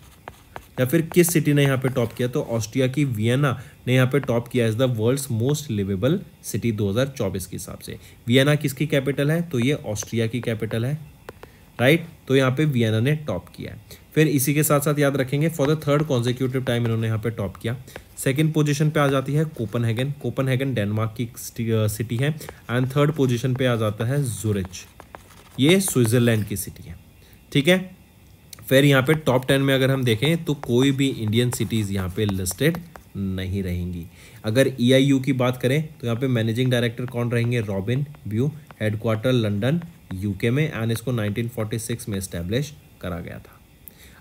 या फिर किस सिटी ने यहाँ पे टॉप किया तो ऑस्ट्रिया की वियना ने यहाँ पे टॉप किया as the world's most liveable city 2024 के हिसाब से वियना किसकी कैपिटल है तो ये ऑस्ट्रिया की कैपिटल है राइट तो यहाँ पे वियना ने टॉप किया है फिर इसी के साथ साथ याद रखेंगे for the third consecutive time इन्होंने यहाँ पे टॉप किया सेकंड पोजीशन पे आ जाती है Copenhagen Copenhagen Denmark की सिटी है एंड थर्ड पोजीशन पे आ जाता है जुरिच ये स्विट्ज़रलैंड की सिटी है ठीक है फिर यहाँ पे टॉप टेन में अगर हम देखें तो कोई भी इंडियन सिटीज़ यहाँ पे लिस्टेड नहीं रहेंगी अगर ई e की बात करें तो यहाँ पे मैनेजिंग डायरेक्टर कौन रहेंगे Robin Bew headquarter London UK में एंड इसको 1946 में इस्टेब्लिश करा गया था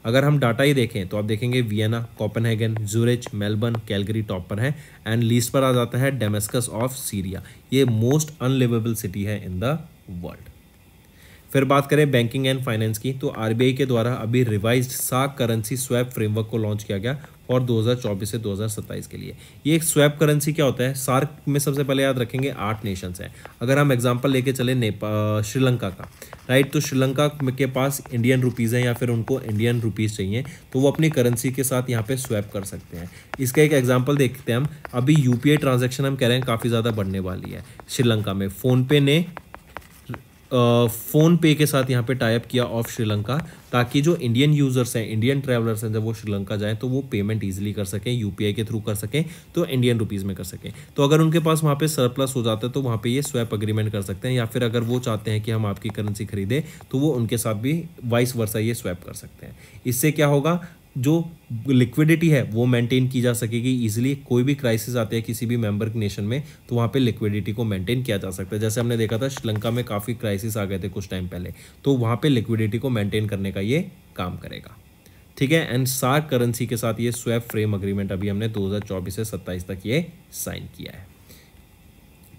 अगर हम डाटा ही देखें तो आप देखेंगे Vienna Copenhagen Zurich Melbourne Calgary top पर है एंड लीस्ट पर आ जाता है डेमेस्कस ऑफ सीरिया ये मोस्ट अनलिवेबल सिटी है इन द वर्ल्ड फिर बात करें बैंकिंग एंड फाइनेंस की तो आर के द्वारा अभी रिवाइज सा करेंसी स्वैप फ्रेमवर्क को लॉन्च किया गया और 2024 से 2027 के लिए ये एक स्वैप करेंसी क्या होता है सार्क में सबसे पहले याद रखेंगे आठ नेशंस हैं अगर हम एग्जांपल लेके चले नेपाल श्रीलंका का राइट तो श्रीलंका के पास इंडियन रुपीज़ हैं या फिर उनको इंडियन रुपीज़ चाहिए तो वो अपनी करेंसी के साथ यहाँ पे स्वैप कर सकते हैं इसका एक एग्जाम्पल देखते हैं हम अभी यू पी ट्रांजेक्शन हम कह रहे हैं काफ़ी ज़्यादा बढ़ने वाली है श्रीलंका में फ़ोनपे ने फ़ोन पे के साथ यहाँ पे टाइप किया ऑफ श्रीलंका ताकि जो इंडियन यूज़र्स हैं इंडियन ट्रैवलर्स हैं जब वो श्रीलंका जाएं तो वो पेमेंट ईजिली कर सकें यूपीआई के थ्रू कर सकें तो इंडियन रुपीज़ में कर सकें तो अगर उनके पास वहाँ पे सरप्लस हो जाता है तो वहाँ पे ये स्वैप अग्रीमेंट कर सकते हैं या फिर अगर वो चाहते हैं कि हम आपकी करेंसी खरीदें तो वो उनके साथ भी वाइस वर्षा ये स्वैप कर सकते हैं इससे क्या होगा जो लिक्विडिटी है वो मेंटेन की जा सकेगी इजीली कोई भी क्राइसिस आते हैं किसी भी मेंबर नेशन में तो वहाँ पे लिक्विडिटी को मेंटेन किया जा सकता है जैसे हमने देखा था श्रीलंका में काफ़ी क्राइसिस आ गए थे कुछ टाइम पहले तो वहाँ पे लिक्विडिटी को मेंटेन करने का ये काम करेगा ठीक है एंड सार्क करेंसी के साथ ये स्वैप फ्रेम अग्रीमेंट अभी हमने दो से सत्ताईस तक ये साइन किया है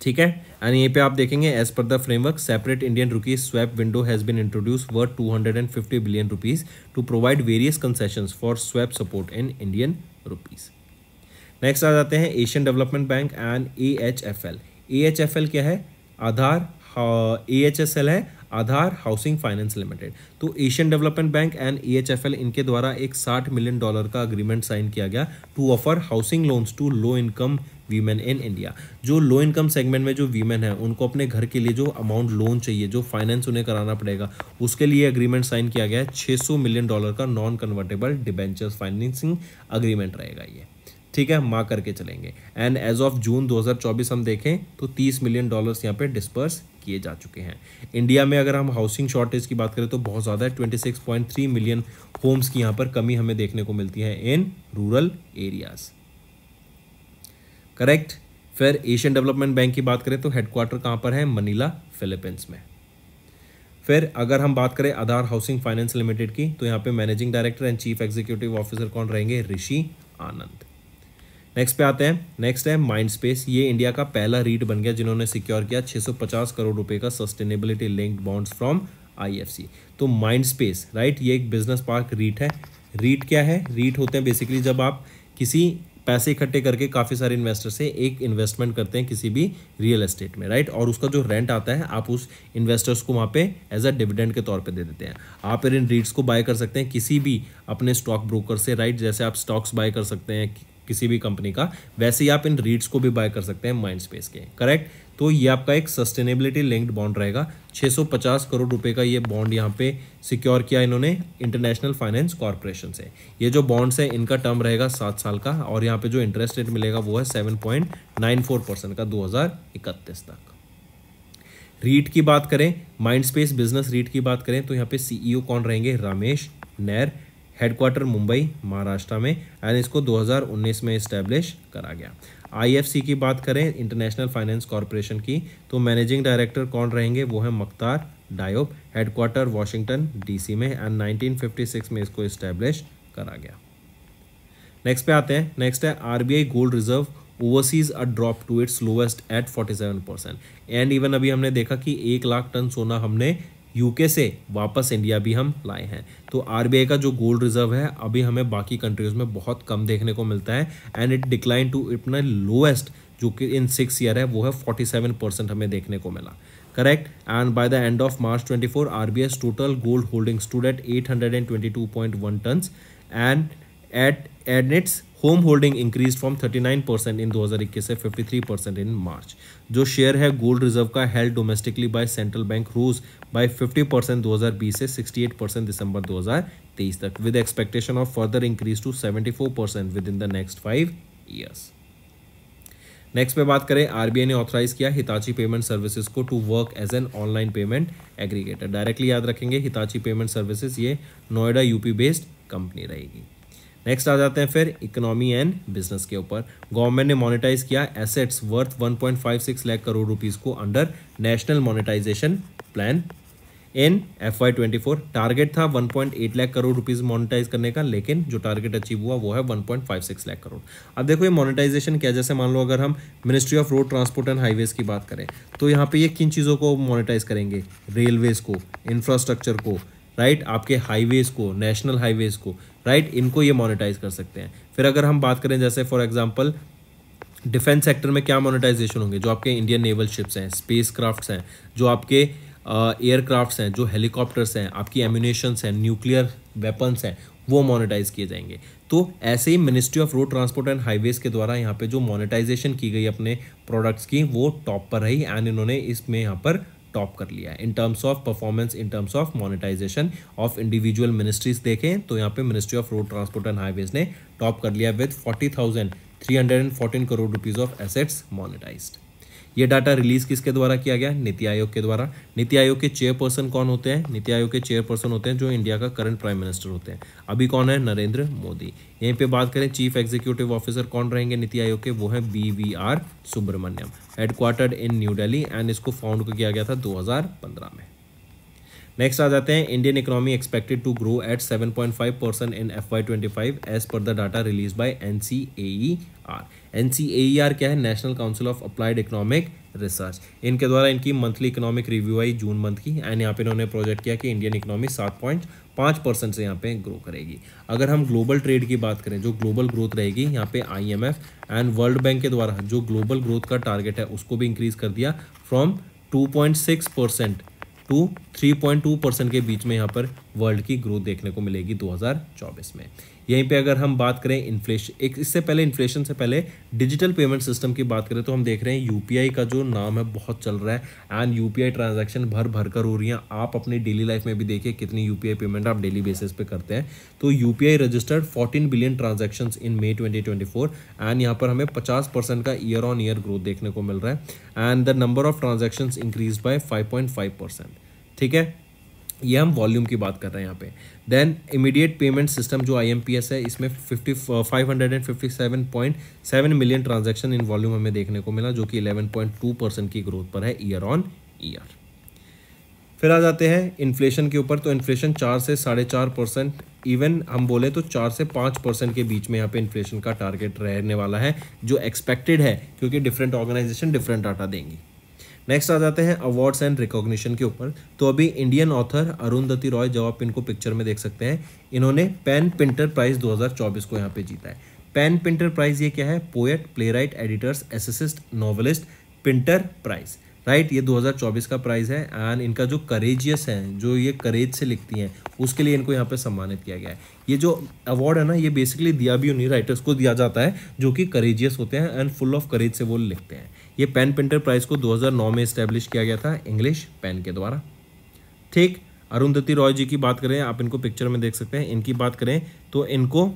ठीक है एंड यहीं पे आप देखेंगे as per the framework separate Indian rupees swap window has been introduce worth 250 billion rupees to provide various concessions for swap support in Indian rupees next आ जाते हैं Asian development bank and A H F L A H F L क्या है Aadhaar A H S L है Aadhaar Housing Finance Limited तो Asian development bank and A H F L इनके द्वारा एक साठ मिलियन डॉलर का अग्रीमेंट साइन किया गया to offer housing loans to low income women in India जो लो इनकम सेगमेंट में जो वीमेन है उनको अपने घर के लिए जो अमाउंट लोन चाहिए जो फाइनेंस उन्हें कराना पड़ेगा उसके लिए अग्रीमेंट साइन किया गया है छः मिलियन डॉलर का non convertible debenture financing agreement रहेगा ये ठीक है माँ करके चलेंगे एंड एज ऑफ जून 2024 हम देखें तो 30 मिलियन डॉलर्स यहाँ पे डिस्पर्स किए जा चुके हैं इंडिया में अगर हम हाउसिंग शॉर्टेज की बात करें तो बहुत ज़्यादा है 26.3 मिलियन होम्स की यहाँ पर कमी हमें देखने को मिलती है इन रूरल एरियाज़ करेक्ट फिर एशियन डेवलपमेंट बैंक की बात करें तो हेडक्वार्टर कहाँ पर है मनीला फिलीपींस में फिर अगर हम बात करें आधार हाउसिंग फाइनेंस लिमिटेड की तो यहाँ पे managing director and chief executive officer कौन रहेंगे ऋषि आनंद नेक्स्ट पे आते हैं नेक्स्ट है माइंड स्पेस ये इंडिया का पहला रीड बन गया जिन्होंने सिक्योर किया 650 करोड़ रुपए का sustainability linked bonds from IFC तो माइंड स्पेस राइट ये एक बिजनेस पार्क रीट है रीट क्या है रीट होते हैं बेसिकली जब आप किसी पैसे इकट्ठे करके काफ़ी सारे इन्वेस्टर से एक इन्वेस्टमेंट करते हैं किसी भी रियल एस्टेट में राइट और उसका जो रेंट आता है आप उस इन्वेस्टर्स को वहाँ पे एज अ डिविडेंड के तौर पे दे देते हैं आप इन रीड्स को बाय कर सकते हैं किसी भी अपने स्टॉक ब्रोकर से राइट जैसे आप स्टॉक्स बाय कर सकते हैं किसी भी कंपनी का वैसे ही आप इन रीड्स को भी बाय कर सकते हैं माइंड स्पेस के करेक्ट तो ये आपका एक सस्टेनेबिलिटी लिंक्ड बॉन्ड रहेगा 650 करोड़ रुपए का ये बॉन्ड यहाँ पे सिक्योर किया इन्होंने इंटरनेशनल फाइनेंस कॉरपोरेशन से ये जो बॉन्ड्स है इनका टर्म रहेगा सात साल का और यहाँ पे जो इंटरेस्ट रेट मिलेगा वो है फोर परसेंट का इकतीस तक रीट की बात करें माइंड स्पेस बिजनेस रीट की बात करें तो यहाँ पे सीईओ कौन रहेंगे रमेश नैर हेडक्वार्टर मुंबई महाराष्ट्र में एंड इसको 2019 में इस्टेब्लिश करा गया आई की बात करें इंटरनेशनल फाइनेंस कॉरपोरेशन की तो मैनेजिंग डायरेक्टर कौन रहेंगे वो है Makhtar Diop headquarter Washington DC में एंड 1956 में इसको इस्टेब्लिश करा गया नेक्स्ट पे आते हैं नेक्स्ट है RBI gold reserve overseas a drop to its lowest at 47 percent and even अभी हमने देखा कि एक लाख टन सोना हमने यूके से वापस इंडिया भी हम लाए हैं तो आरबीआई का जो गोल्ड रिजर्व है अभी हमें बाकी कंट्रीज़ में बहुत कम देखने को मिलता है एंड इट डिक्लाइन टू इतना लोएस्ट जो कि इन सिक्स ईयर है वो है फोर्टी सेवन परसेंट हमें देखने को मिला correct and and by the of March twenty four are total gold holding student eight hundred and twenty two point one ton and at एडनेट्स home holding increase from 39 percent in 2021 से 53 percent in March जो share है gold reserve का held domestically by central bank rose by 50 percent दो से 68 percent दिसंबर 2023 तक with expectation of further increase to 74 percent within the next five years next पे बात करें आरबीआई ने ऑथराइज किया हिताची पेमेंट सर्विसेज को to work as an online payment aggregator directly याद रखेंगे हिताची पेमेंट सर्विसेज ये नोएडा यूपी बेस्ड कंपनी रहेगी नेक्स्ट आ जाते हैं फिर इकोनॉमी एंड बिजनेस के ऊपर गवर्नमेंट ने मोनिटाइज किया assets worth 1.56 lakh crore rupees को under national monetisation plan in F Y twenty four target था 1.8 लाख करोड़ रुपीस मोनेटाइज करने का लेकिन जो टारगेट अचीव हुआ वो है 1.56 लाख करोड़ अब देखो ये मोनेटाइजेशन क्या जैसे मान लो अगर हम Ministry of Road Transport and Highways की बात करें तो यहाँ पे ये किन चीज़ों को मोनिटाइज करेंगे रेलवेज को इंफ्रास्ट्रक्चर को राइट right? आपके हाईवेज को नेशनल हाईवेज को राइट इनको ये मोनेटाइज कर सकते हैं फिर अगर हम बात करें जैसे फॉर एग्जाम्पल डिफेंस सेक्टर में क्या मोनेटाइजेशन होंगे जो आपके इंडियन नेवल शिप्स हैं स्पेस क्राफ्ट हैं जो आपके एयरक्राफ्ट हैं जो हेलीकॉप्टर्स हैं आपकी एम्यूनेशंस हैं न्यूक्लियर वेपन्स हैं वो मोनेटाइज किए जाएंगे तो ऐसे ही Ministry of Road Transport and Highways के द्वारा यहाँ पे जो मोनेटाइजेशन की गई अपने प्रोडक्ट्स की वो टॉप पर रही एंड इन्होंने इसमें यहाँ पर टॉप कर लिया है in terms of performance in terms of monetisation of individual ministries देखें तो यहाँ पे Ministry of Road Transport and Highways ने टॉप कर लिया with forty thousand three hundred and fourteen crore rupees of assets monetised ये डाटा रिलीज किसके द्वारा किया गया नीति आयोग के द्वारा नीति आयोग के चेयरपर्सन कौन होते हैं नीति आयोग के चेयरपर्सन होते हैं जो इंडिया का करंट प्राइम मिनिस्टर होते हैं अभी कौन है नरेंद्र मोदी यहीं पे बात करें चीफ एग्जीक्यूटिव ऑफिसर कौन रहेंगे नीति आयोग के वो है B V R Subrahmanyam headquartered in New Delhi and इसको फाउंड किया गया था दो में नेक्स्ट आ जाते हैं Indian economy expected to grow at 7.5 percent in F Y twenty five as per the data release by N C A R N C A R क्या है national council of applied economic research इनके द्वारा इनकी monthly economic review आई जून month की and यहाँ पे इन्होंने प्रोजेक्ट किया कि इंडियन इकोनॉमी सात पॉइंट पाँच परसेंट से यहाँ पे ग्रो करेगी अगर हम ग्लोबल ट्रेड की बात करें जो ग्लोबल ग्रोथ रहेगी यहाँ पे आईएमएफ एंड वर्ल्ड बैंक के द्वारा जो ग्लोबल ग्रोथ का टारगेट है उसको भी इंक्रीज कर दिया from two point six percent to three point two percent के बीच में यहाँ पर वर्ल्ड की ग्रोथ देखने को मिलेगी 2024 में यहीं पे अगर हम बात करें इन्फ्लेशन एक इससे पहले इन्फ्लेशन से पहले डिजिटल पेमेंट सिस्टम की बात करें तो हम देख रहे हैं यूपीआई का जो नाम है बहुत चल रहा है एंड यूपीआई ट्रांजैक्शन भर भर कर हो रही हैं आप अपनी डेली लाइफ में भी देखिए कितनी यूपीआई पेमेंट आप डेली बेसिस पे करते हैं तो UPI registered fourteen billion transaction in May twenty and यहाँ पर हमें पचास परसेंट का ईयर ऑन ईयर ग्रोथ देखने को मिल रहा है and the number of transaction increase by five percent ठीक है ये हम वॉल्यूम की बात कर रहे हैं यहाँ पे देन इमीडिएट पेमेंट सिस्टम जो आई है इसमें fifty five hundred and fifty seven point seven million transaction in volume हमें देखने को मिला जो कि इलेवन पॉइंट टू परसेंट की ग्रोथ पर है ईयर ऑन ईयर फिर आ जाते हैं इन्फ्लेशन के ऊपर तो इन्फ्लेशन चार से साढ़े चार परसेंट इवन हम बोले तो चार से पाँच परसेंट के बीच में यहाँ पे इन्फ्लेशन का टारगेट रहने वाला है जो एक्सपेक्टेड है क्योंकि डिफरेंट ऑर्गेनाइजेशन डिफरेंट डाटा देंगी नेक्स्ट आ जाते हैं अवार्ड्स एंड रिकॉग्निशन के ऊपर तो अभी इंडियन ऑथर अरुंधति रॉय जब आप इनको पिक्चर में देख सकते हैं इन्होंने पेन पिंटर प्राइज 2024 को यहाँ पे जीता है पेन पिंटर प्राइज ये क्या है poet right editors essayist novelist Pinter Prize right ये 2024 का प्राइज है एंड इनका जो करेजियस है जो ये करेज से लिखती हैं उसके लिए इनको यहाँ पे सम्मानित किया गया है ये जो अवार्ड है ना ये बेसिकली दिया भी उन्हीं राइटर्स को दिया जाता है जो कि करेजियस होते हैं एंड फुल ऑफ करेज से वो लिखते हैं ये पेन प्रिंटर प्राइज को 2009 में इस्टेब्लिश किया गया था इंग्लिश पेन के द्वारा ठीक अरुंधति रॉय जी की बात करें आप इनको पिक्चर में देख सकते हैं इनकी बात करें तो इनको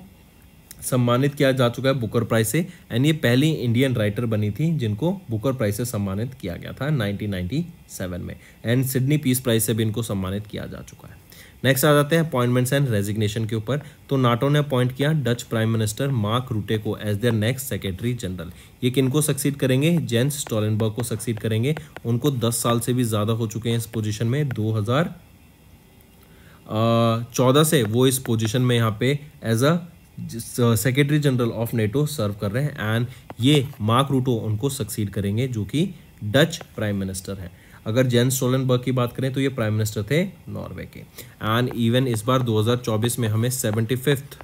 सम्मानित किया जा चुका है बुकर प्राइज से एंड ये पहली इंडियन राइटर बनी थी जिनको बुकर प्राइज से सम्मानित किया गया था 1997 में एंड सिडनी पीस प्राइज से भी इनको सम्मानित किया जा चुका है नेक्स्ट आ जाते हैं अपॉइंटमेंट्स एंड रेजिग्नेशन के ऊपर तो नाटो ने अपॉइंट किया Dutch prime minister Mark Rutte को as their next secretary General ये किनको सक्सीड करेंगे जेंस स्टॉलनबर्ग को सक्सीड करेंगे उनको 10 साल से भी ज़्यादा हो चुके हैं इस पोजीशन में 2014 हज़ार से वो इस पोजिशन में यहाँ पे as a Secretary General of NATO serve कर रहे हैं एंड ये मार्क रूटो उनको सक्सीड करेंगे जो कि डच प्राइम मिनिस्टर हैं अगर जेन सोलनबर्ग की बात करें तो ये प्राइम मिनिस्टर थे नॉर्वे के एंड इवन इस बार 2024 में हमें सेवेंटी फिफ्थ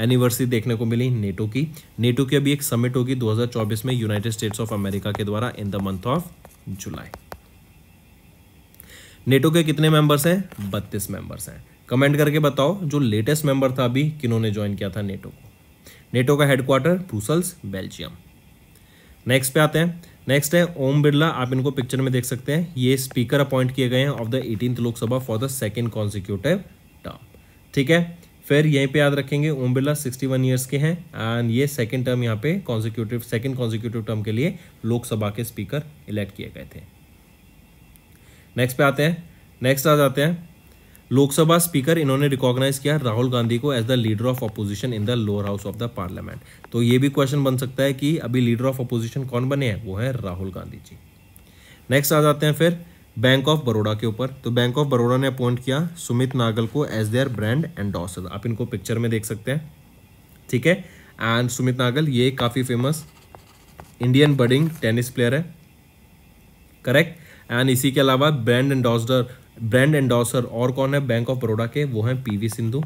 एनिवर्सरी देखने को मिली नेटो की नेटो की अभी एक समिट होगी 2024 में यूनाइटेड स्टेट्स ऑफ अमेरिका के द्वारा in the month of July NATO के कितने मेंबर्स हैं बत्तीस मेंबर्स हैं कमेंट करके बताओ जो लेटेस्ट मेंबर था अभी किन्होंने ज्वाइन किया था नेटो को नेटो का हेडक्वार्टर ब्रूसल्स बेल्जियम नेक्स्ट पे आते हैं नेक्स्ट है ओम बिरला आप इनको पिक्चर में देख सकते हैं ये स्पीकर अपॉइंट किए गए हैं of the eighteen Lok Sabha for the second consecutive term ठीक है फिर यहीं पे याद रखेंगे ओम बिरला 61 वन ईयर्स के हैं एंड ये सेकंड टर्म यहाँ पे कॉन्जिक्यूटिव सेकंड कॉन्जिक्यूटिव टर्म के लिए लोकसभा के स्पीकर इलेक्ट किए गए थे नेक्स्ट पे आते हैं नेक्स्ट आ जाते हैं लोकसभा स्पीकर इन्होंने रिकॉग्नाइज किया राहुल गांधी को as the leader of opposition in the lower house of the parliament तो ये भी क्वेश्चन बन सकता है कि अभी लीडर ऑफ अपोजिशन कौन बने हैं वो है राहुल गांधी जी नेक्स्ट आ जाते हैं फिर बैंक ऑफ बड़ौदा के ऊपर तो बैंक ऑफ बड़ौदा ने अपॉइंट किया सुमित नागल को एज देयर ब्रांड एंडोसर आप इनको पिक्चर में देख सकते हैं ठीक है एंड सुमित नागल ये काफ़ी famous Indian budding tennis player है करेक्ट एंड इसी के अलावा ब्रांड एंडोसडर ब्रांड एंडोसर और कौन है बैंक ऑफ बड़ोड़ा के वो हैं PV Sindhu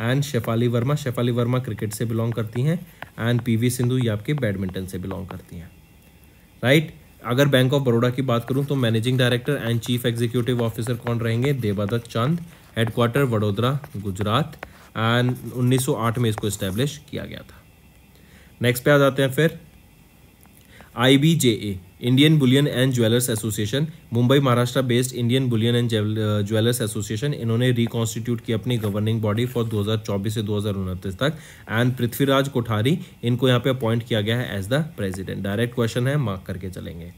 and Shefali Verma Shefali Verma cricket से बिलोंग करती हैं एंड पीवी सिंधु ये आपके बैडमिंटन से बिलोंग करती हैं राइट right? अगर बैंक ऑफ बड़ोडा की बात करूं तो managing director and chief executive officer कौन रहेंगे देवादत्त चंद हेडक्वार्टर वडोदरा गुजरात एंड 1908 में इसको इस्टेब्लिश किया गया था नेक्स्ट पे आ जाते हैं फिर I B J A Indian bullion and jewellers association Mumbai Maharashtra based Indian bullion and jewellers association इन्होंने रिकॉन्स्टिट्यूट की अपनी गवर्निंग बॉडी फॉर 2024 से दो तक एंड पृथ्वीराज कोठारी इनको यहाँ पे अपॉइंट किया गया है as the president direct question है मार्क करके चलेंगे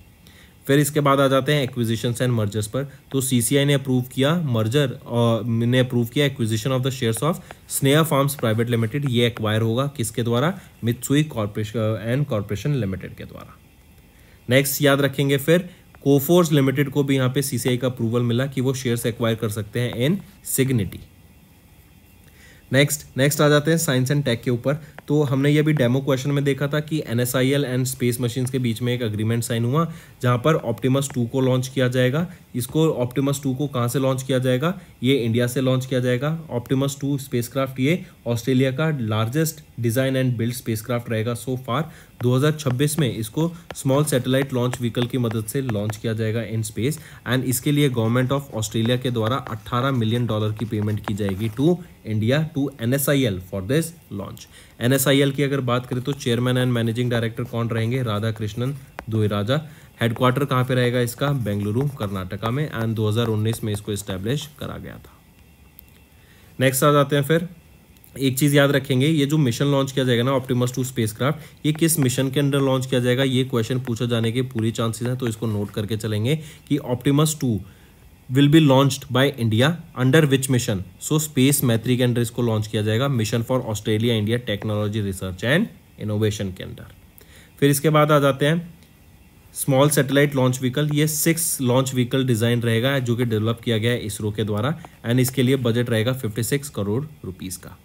फिर इसके बाद आ जाते हैं एक्विजिशन एंड मर्जर्स पर तो सीसीआई ने अप्रूव किया मर्जर uh, ने अप्रूव किया acquisition of the shares of Sneha farms private limited ये एक्वायर होगा किसके द्वारा Mitsui corporation and corporation limited के द्वारा नेक्स्ट याद रखेंगे फिर कोफोर्स लिमिटेड को भी यहाँ पे सीसीआई का अप्रूवल मिला कि वो शेयर्स एक्वायर कर सकते हैं इन सिग्निटी नेक्स्ट नेक्स्ट आ जाते हैं साइंस एंड टेक के ऊपर तो हमने ये भी डेमो क्वेश्चन में देखा था कि N S I L and space machines के बीच में एक अग्रीमेंट साइन हुआ जहाँ पर ऑप्टिमस टू को लॉन्च किया जाएगा इसको ऑप्टिमस टू को कहाँ से लॉन्च किया जाएगा ये इंडिया से लॉन्च किया जाएगा ऑप्टिमस टू स्पेसक्राफ्ट ये ऑस्ट्रेलिया का largest design and build spacecraft रहेगा सो फार 2026 में इसको स्मॉल सैटेलाइट लॉन्च व्हीकल की मदद से लॉन्च किया जाएगा इन स्पेस एंड इसके लिए गवर्नमेंट ऑफ ऑस्ट्रेलिया के द्वारा अट्ठारह मिलियन डॉलर की पेमेंट की जाएगी to India to an for this launch an की अगर बात करें तो चेयरमैन एंड मैनेजिंग डायरेक्टर कौन रहेंगे राधा कृष्णन राजा हेडक्वार्टर कहाँ पे रहेगा इसका बेंगलुरु कर्नाटका में एंड 2019 में इसको इस्टेब्लिश करा गया था नेक्स्ट आ जाते हैं फिर एक चीज़ याद रखेंगे ये जो मिशन लॉन्च किया जाएगा ना ऑप्टिमस टू स्पेसक्राफ्ट ये किस मिशन के अंडर लॉन्च किया जाएगा ये क्वेश्चन पूछा जाने के पूरी चांसेस हैं तो इसको नोट करके चलेंगे कि Optimus two will be launched by India under which mission so space Maitri के अंडर इसको लॉन्च किया जाएगा mission for Australia India technology research and innovation के अंडर फिर इसके बाद आ जाते हैं स्मॉल सैटेलाइट लॉन्च व्हीकल ये सिक्स लॉन्च व्हीकल डिज़ाइन रहेगा जो कि डेवलप किया गया है इसरो के द्वारा एंड इसके लिए बजट रहेगा फिफ्टी सिक्स करोड़ रुपीज़ का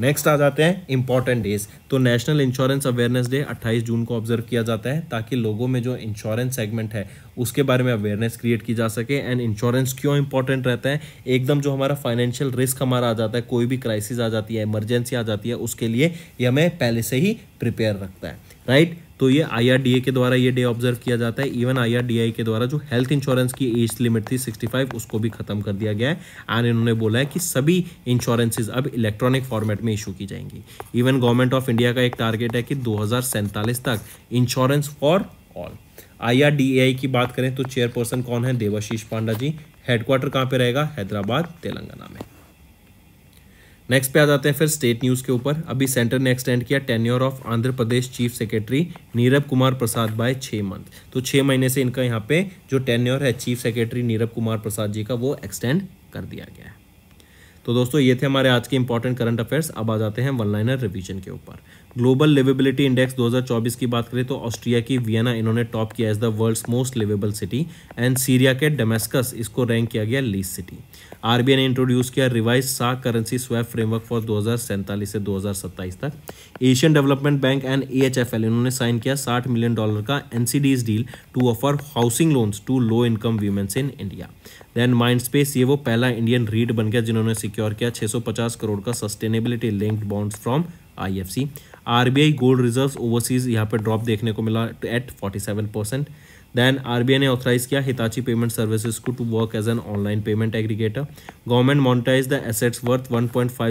नेक्स्ट आ जाते हैं इंपॉर्टेंट डेज तो national insurance awareness day 28 June को ऑब्जर्व किया जाता है ताकि लोगों में जो इंश्योरेंस सेगमेंट है उसके बारे में अवेयरनेस क्रिएट की जा सके एंड इंश्योरेंस क्यों इंपॉर्टेंट रहता है एकदम जो हमारा फाइनेंशियल रिस्क हमारा आ जाता है कोई भी क्राइसिस आ जाती है इमरजेंसी आ जाती है उसके लिए ये हमें पहले से ही प्रिपेयर रखता है राइट right? तो ये आई के द्वारा ये डे ऑब्जर्व किया जाता है इवन आई के द्वारा जो हेल्थ इंश्योरेंस की एज लिमिट थी 65 उसको भी खत्म कर दिया गया है एंड इन्होंने बोला है कि सभी इंश्योरेंसेज अब इलेक्ट्रॉनिक फॉर्मेट में इशू की जाएंगी इवन गवर्नमेंट ऑफ इंडिया का एक टारगेट है कि दो तक इंश्योरेंस फॉर ऑल आई की बात करें तो चेयरपर्सन कौन है देवाशीष पांडा जी हेडक्वार्टर कहाँ पर रहेगा हैदराबाद तेलंगाना में नेक्स्ट पे आ जाते हैं फिर स्टेट न्यूज़ के ऊपर अभी सेंटर ने एक्सटेंड किया tenure of Andhra Pradesh chief secretary Neerav Kumar Prasad by छः मंथ तो छः महीने से इनका यहाँ पे जो टेन्योर है चीफ सेक्रेटरी नीरव कुमार प्रसाद जी का वो एक्सटेंड कर दिया गया है तो दोस्तों ये थे हमारे आज के इंपॉर्टेंट करंट अफेयर्स अब आ जाते हैं वन लाइनर रिविजन के ऊपर ग्लोबल लिवेबिलिटी इंडेक्स 2024 की बात करें तो ऑस्ट्रिया की वियना इन्होंने टॉप किया as the world's most liveable city and Syria के डेमेस्कस इसको रैंक किया गया लीज सिटी आरबीआई ने इंट्रोड्यूस किया रिवाइज सा करेंसी स्वैप फ्रेमवर्क फॉर दो से दो तक Asian development bank and A H इन्होंने साइन किया साठ मिलियन डॉलर का an deal to offer housing loans to low income women's in India then mind space ये वो पहला इंडियन रीड बन गया जिन्होंने सिक्योर किया 650 करोड़ का sustainability linked bonds from IFC RBI gold reserve overseas यहाँ पर ड्रॉप देखने को मिला at forty seven percent B I ने ऑथराइज किया हिताची पेमेंट सर्विसेज को to work as an online payment aggregator government monetise the assets worth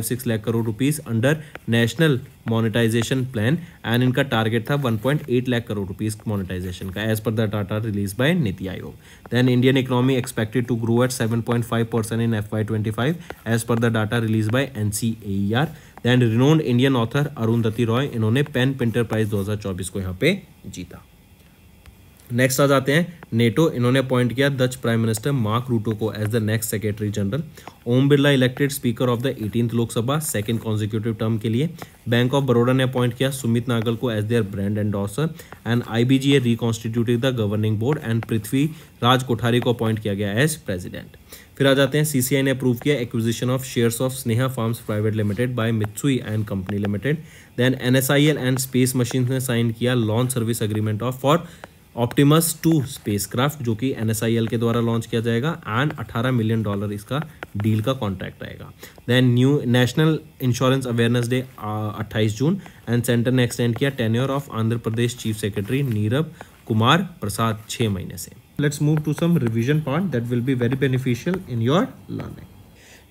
six lakh crore rupees under national monetisation plan and इनका target था one point eight lakh crore rupees monetisation का as per the data release bye नीति Aayog then Indian economy expected to grow at five percent in F Y twenty as per the data release by N and renowned Indian author Arundhati Roy इन्होंने PEN Pinter prize दो को यहाँ पे जीता next आ जाते हैं नेटो इन्होंने अपॉइंट किया Dutch prime minister Mark Rutte को as the next secretary general Om Birla elected speaker of the eighteen Lok Sabha second consecutive term के लिए बैंक ऑफ बड़ौदा ने अपॉइंट किया सुमित नागल को as their brand endorser and I B G A reconstituting the governing board and Prithvi Raj Kothari को appoint किया गया as president फिर आ जाते हैं सीसीआई ने अप्रूव किया acquisition of shares of Sneha farms private limited by Mitsui and company limited then NSIL and space machine ने sign किया launch service agreement of for Optimus two craft जो कि एन के द्वारा लॉन्च किया जाएगा एंड अठारह मिलियन डॉलर इसका डील का कॉन्ट्रैक्ट आएगा then new national insurance awareness day अट्ठाईस जून एंड सेंटर ने एक्सटेंड किया tenure of Andhra Pradesh chief secretary Neerav Kumar Prasad छः महीने से let's move to some revision part that will be very beneficial in your learning.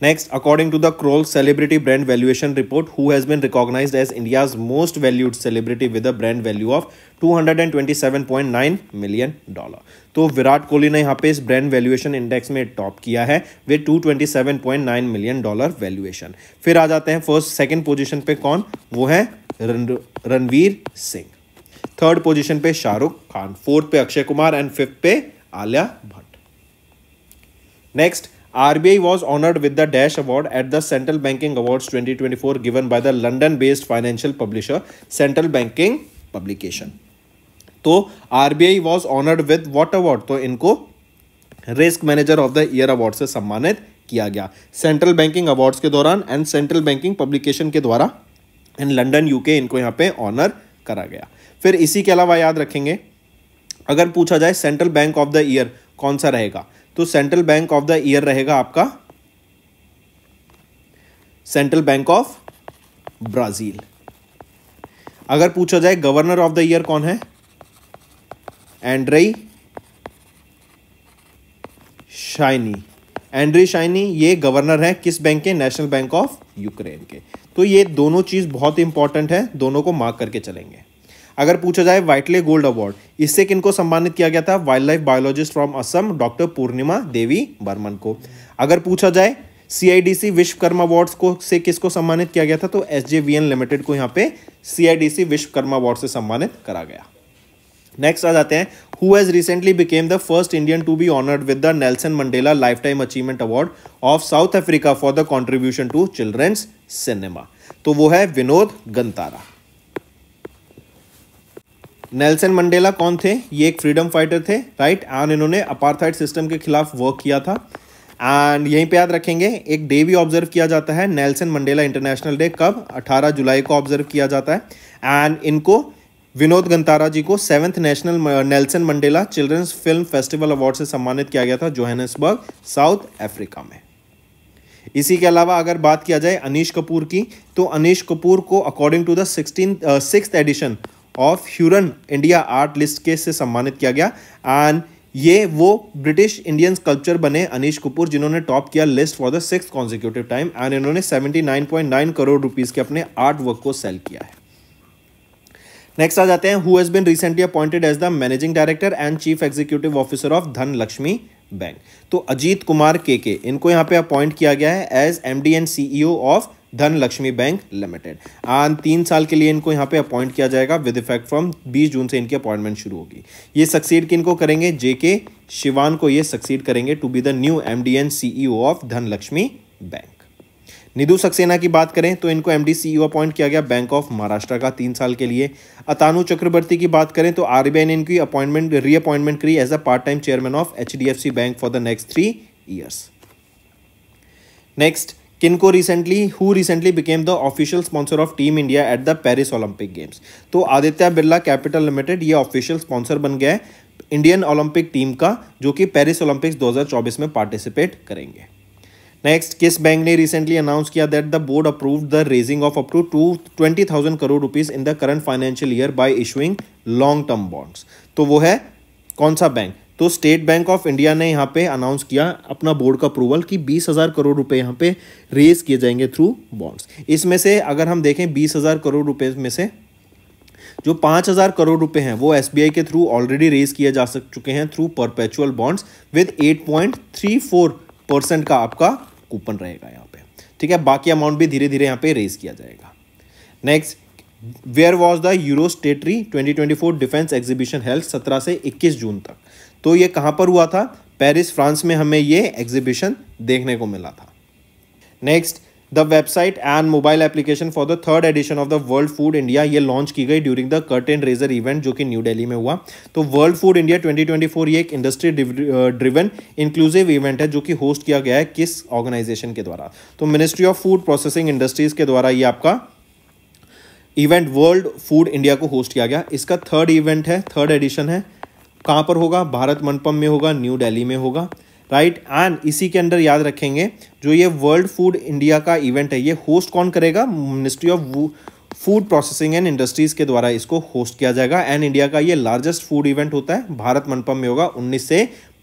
Next, according to the Kroll Celebrity Brand Valuation Report, who has been recognized as India's most valued celebrity with a brand value of 227.9 million dollar तो विराट कोहली ने यहाँ पे इस brand valuation index में top किया है with 227.9 million dollar valuation फिर आ जाते हैं फर्स्ट सेकंड पोजीशन पे कौन वो है रणवीर सिंह थर्ड पोजीशन पे शाहरुख खान फोर्थ पे अक्षय कुमार एंड फिफ्थ पे Alia Bhatt next RBI was honoured with the dash award at the central banking award twenty given by the London based financial publisher central banking publication तो RBI was honoured with what award तो इनको risk manager of the year award से सम्मानित किया गया central banking awards के दौरान and central banking publication के द्वारा इन लंडन यूके इनको यहां पर ऑनर करा गया फिर इसी के अलावा याद रखेंगे अगर पूछा जाए central bank of the year कौन सा रहेगा तो central bank of the year रहेगा आपका सेंट्रल बैंक ऑफ ब्राज़ील अगर पूछा जाए गवर्नर ऑफ द ईयर कौन है एंड्रई शाइनी एंड्री शाइनी ये गवर्नर है किस बैंक के नेशनल बैंक ऑफ यूक्रेन के तो ये दोनों चीज़ बहुत इंपॉर्टेंट है दोनों को मार्क करके चलेंगे अगर पूछा जाए वाइटले गोल्ड अवार्ड इससे किनको सम्मानित किया गया था wild life biologist from Assam doctor Purnima Devi Barman को अगर पूछा जाए सीआईडीसी विश्वकर्मा अवार्ड्स को से किसको सम्मानित किया गया था तो एसजेवीएन लिमिटेड को यहाँ पे सीआईडीसी विश्वकर्मा अवार्ड से सम्मानित करा गया नेक्स्ट आ जाते हैं who has recently became the first Indian to be honoured with the Nelson Mandela life time achievement award of South Africa for the contribution to children's cinema तो वो है विनोद गंतारा नेल्सन मंडेला कौन थे ये एक फ्रीडम फाइटर थे right and इन्होंने apartheid system के खिलाफ वर्क किया था एंड यहीं पे याद रखेंगे एक डे भी ऑब्जर्व किया जाता है नेल्सन मंडेला इंटरनेशनल डे कब 18 जुलाई को ऑब्जर्व किया जाता है एंड इनको विनोद गंतारा जी को seventh national Nelson Mandela children's film festival award से सम्मानित किया गया था जोहानसबर्ग साउथ अफ्रीका में इसी के अलावा अगर बात किया जाए अनिश कपूर की तो अनिश कपूर को according to the sixteen six edition of Hurun India art list के से सम्मानित किया गया एंड ये वो ब्रिटिश इंडियन स्कल्पचर बने अनिश कपूर जिन्होंने टॉप किया list for the six consecutive time and इन्होंने 79.9 करोड़ रुपीस के अपने आर्ट वर्क को सेल किया है नेक्स्ट आ जाते हैं who has been recently appointed as the managing director and chief executive officer of Dhan Laxmi bank तो अजीत कुमार के के इनको यहाँ पे अपॉइंट किया गया है as M D and CEO of Dhan Laxmi bank limited आन तीन साल के लिए इनको यहाँ पे अपॉइंट किया जाएगा विद इफेक्ट फ्रॉम 20 जून से इनकी अपॉइंटमेंट शुरू होगी ये सक्सीड किन को करेंगे जेके शिवान को ये सक्सीड करेंगे to be the new M D and CEO of Dhan Laxmi bank निधु Saxena की बात करें तो इनको एम डी सीईओ अपॉइंट किया गया बैंक ऑफ महाराष्ट्र का तीन साल के लिए अतानु चक्रवर्ती की बात करें तो आर ने इनकी अपॉइंटमेंट रीअपॉइंटमेंट करी as a part time chairman of H bank for the next three years next किनको recently who recently became the official sponsor of team India at the Paris Olympic games तो Aditya Birla capital limited ये official sponsor बन गया है Indian Olympic team का जो कि Paris Olympics 2024 में पार्टिसिपेट करेंगे नेक्स्ट किस बैंक ने रिसेंटली अनाउंस किया that the board approve the raising of up to two twenty thousand crore rupees in the current financial year by issuing long term bonds तो वो है कौन सा बैंक तो स्टेट बैंक ऑफ इंडिया ने यहाँ पे अनाउंस किया अपना बोर्ड का अप्रूवल कि बीस हज़ार करोड़ रुपए यहाँ पे रेज किए जाएंगे थ्रू बॉन्ड्स इसमें से अगर हम देखें बीस हज़ार करोड़ रुपए में से जो पाँच हज़ार करोड़ रुपए हैं वो एस के थ्रू ऑलरेडी रेज किए जा सक चुके हैं through perpetual bonds with eight point three four percent का आपका कूपन रहेगा यहाँ पर ठीक है बाकी अमाउंट भी धीरे धीरे यहाँ पर रेज किया जाएगा next where was the Eurosatory twenty twenty four defence exhibition held सत्रह से इक्कीस जून तक तो ये कहाँ पर हुआ था पेरिस फ्रांस में हमें ये एग्जीबिशन देखने को मिला था next the website and mobile application for the third edition of the world food India ये लॉन्च की गई during the curtain raiser event जो कि न्यू दिल्ली में हुआ तो वर्ल्ड फूड इंडिया 2024 ये एक इंडस्ट्री ड्रिवन इंक्लूसिव इवेंट है जो कि होस्ट किया गया है किस ऑर्गेनाइजेशन के द्वारा तो ministry of food processing industries के द्वारा ये आपका इवेंट वर्ल्ड फूड इंडिया को होस्ट किया गया इसका थर्ड इवेंट है थर्ड एडिशन है कहाँ पर होगा भारत मंडपम में होगा न्यू दिल्ली में होगा राइट एंड इसी के अंदर याद रखेंगे जो ये वर्ल्ड फूड इंडिया का इवेंट है ये होस्ट कौन करेगा ministry of food processing and industries के द्वारा इसको होस्ट किया जाएगा एंड इंडिया का ये लार्जेस्ट फूड इवेंट होता है भारत मंडपम में होगा 19 से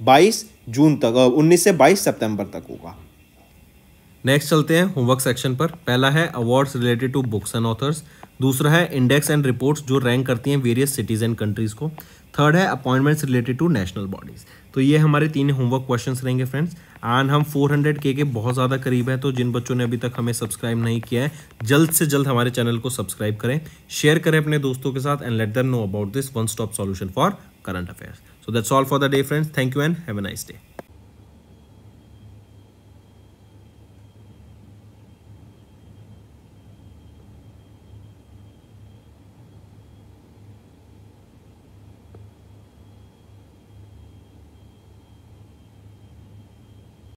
22 जून तक 19 से 22 सितंबर तक होगा नेक्स्ट चलते हैं होमवर्क सेक्शन पर पहला है awards related to books and authors दूसरा है इंडेक्स एंड रिपोर्ट्स जो रैंक करती हैं वेरियस सिटीज़ एंड कंट्रीज़ को थर्ड है appointments related to national bodies तो ये हमारे तीन होमवर्क क्वेश्चन रहेंगे फ्रेंड्स एंड हम 400 के के बहुत ज़्यादा करीब हैं तो जिन बच्चों ने अभी तक हमें सब्सक्राइब नहीं किया है जल्द से जल्द हमारे चैनल को सब्सक्राइब करें शेयर करें अपने दोस्तों के साथ and let their know about this one stop solution for current affairs so that's all for the day friends thank you and have a nice day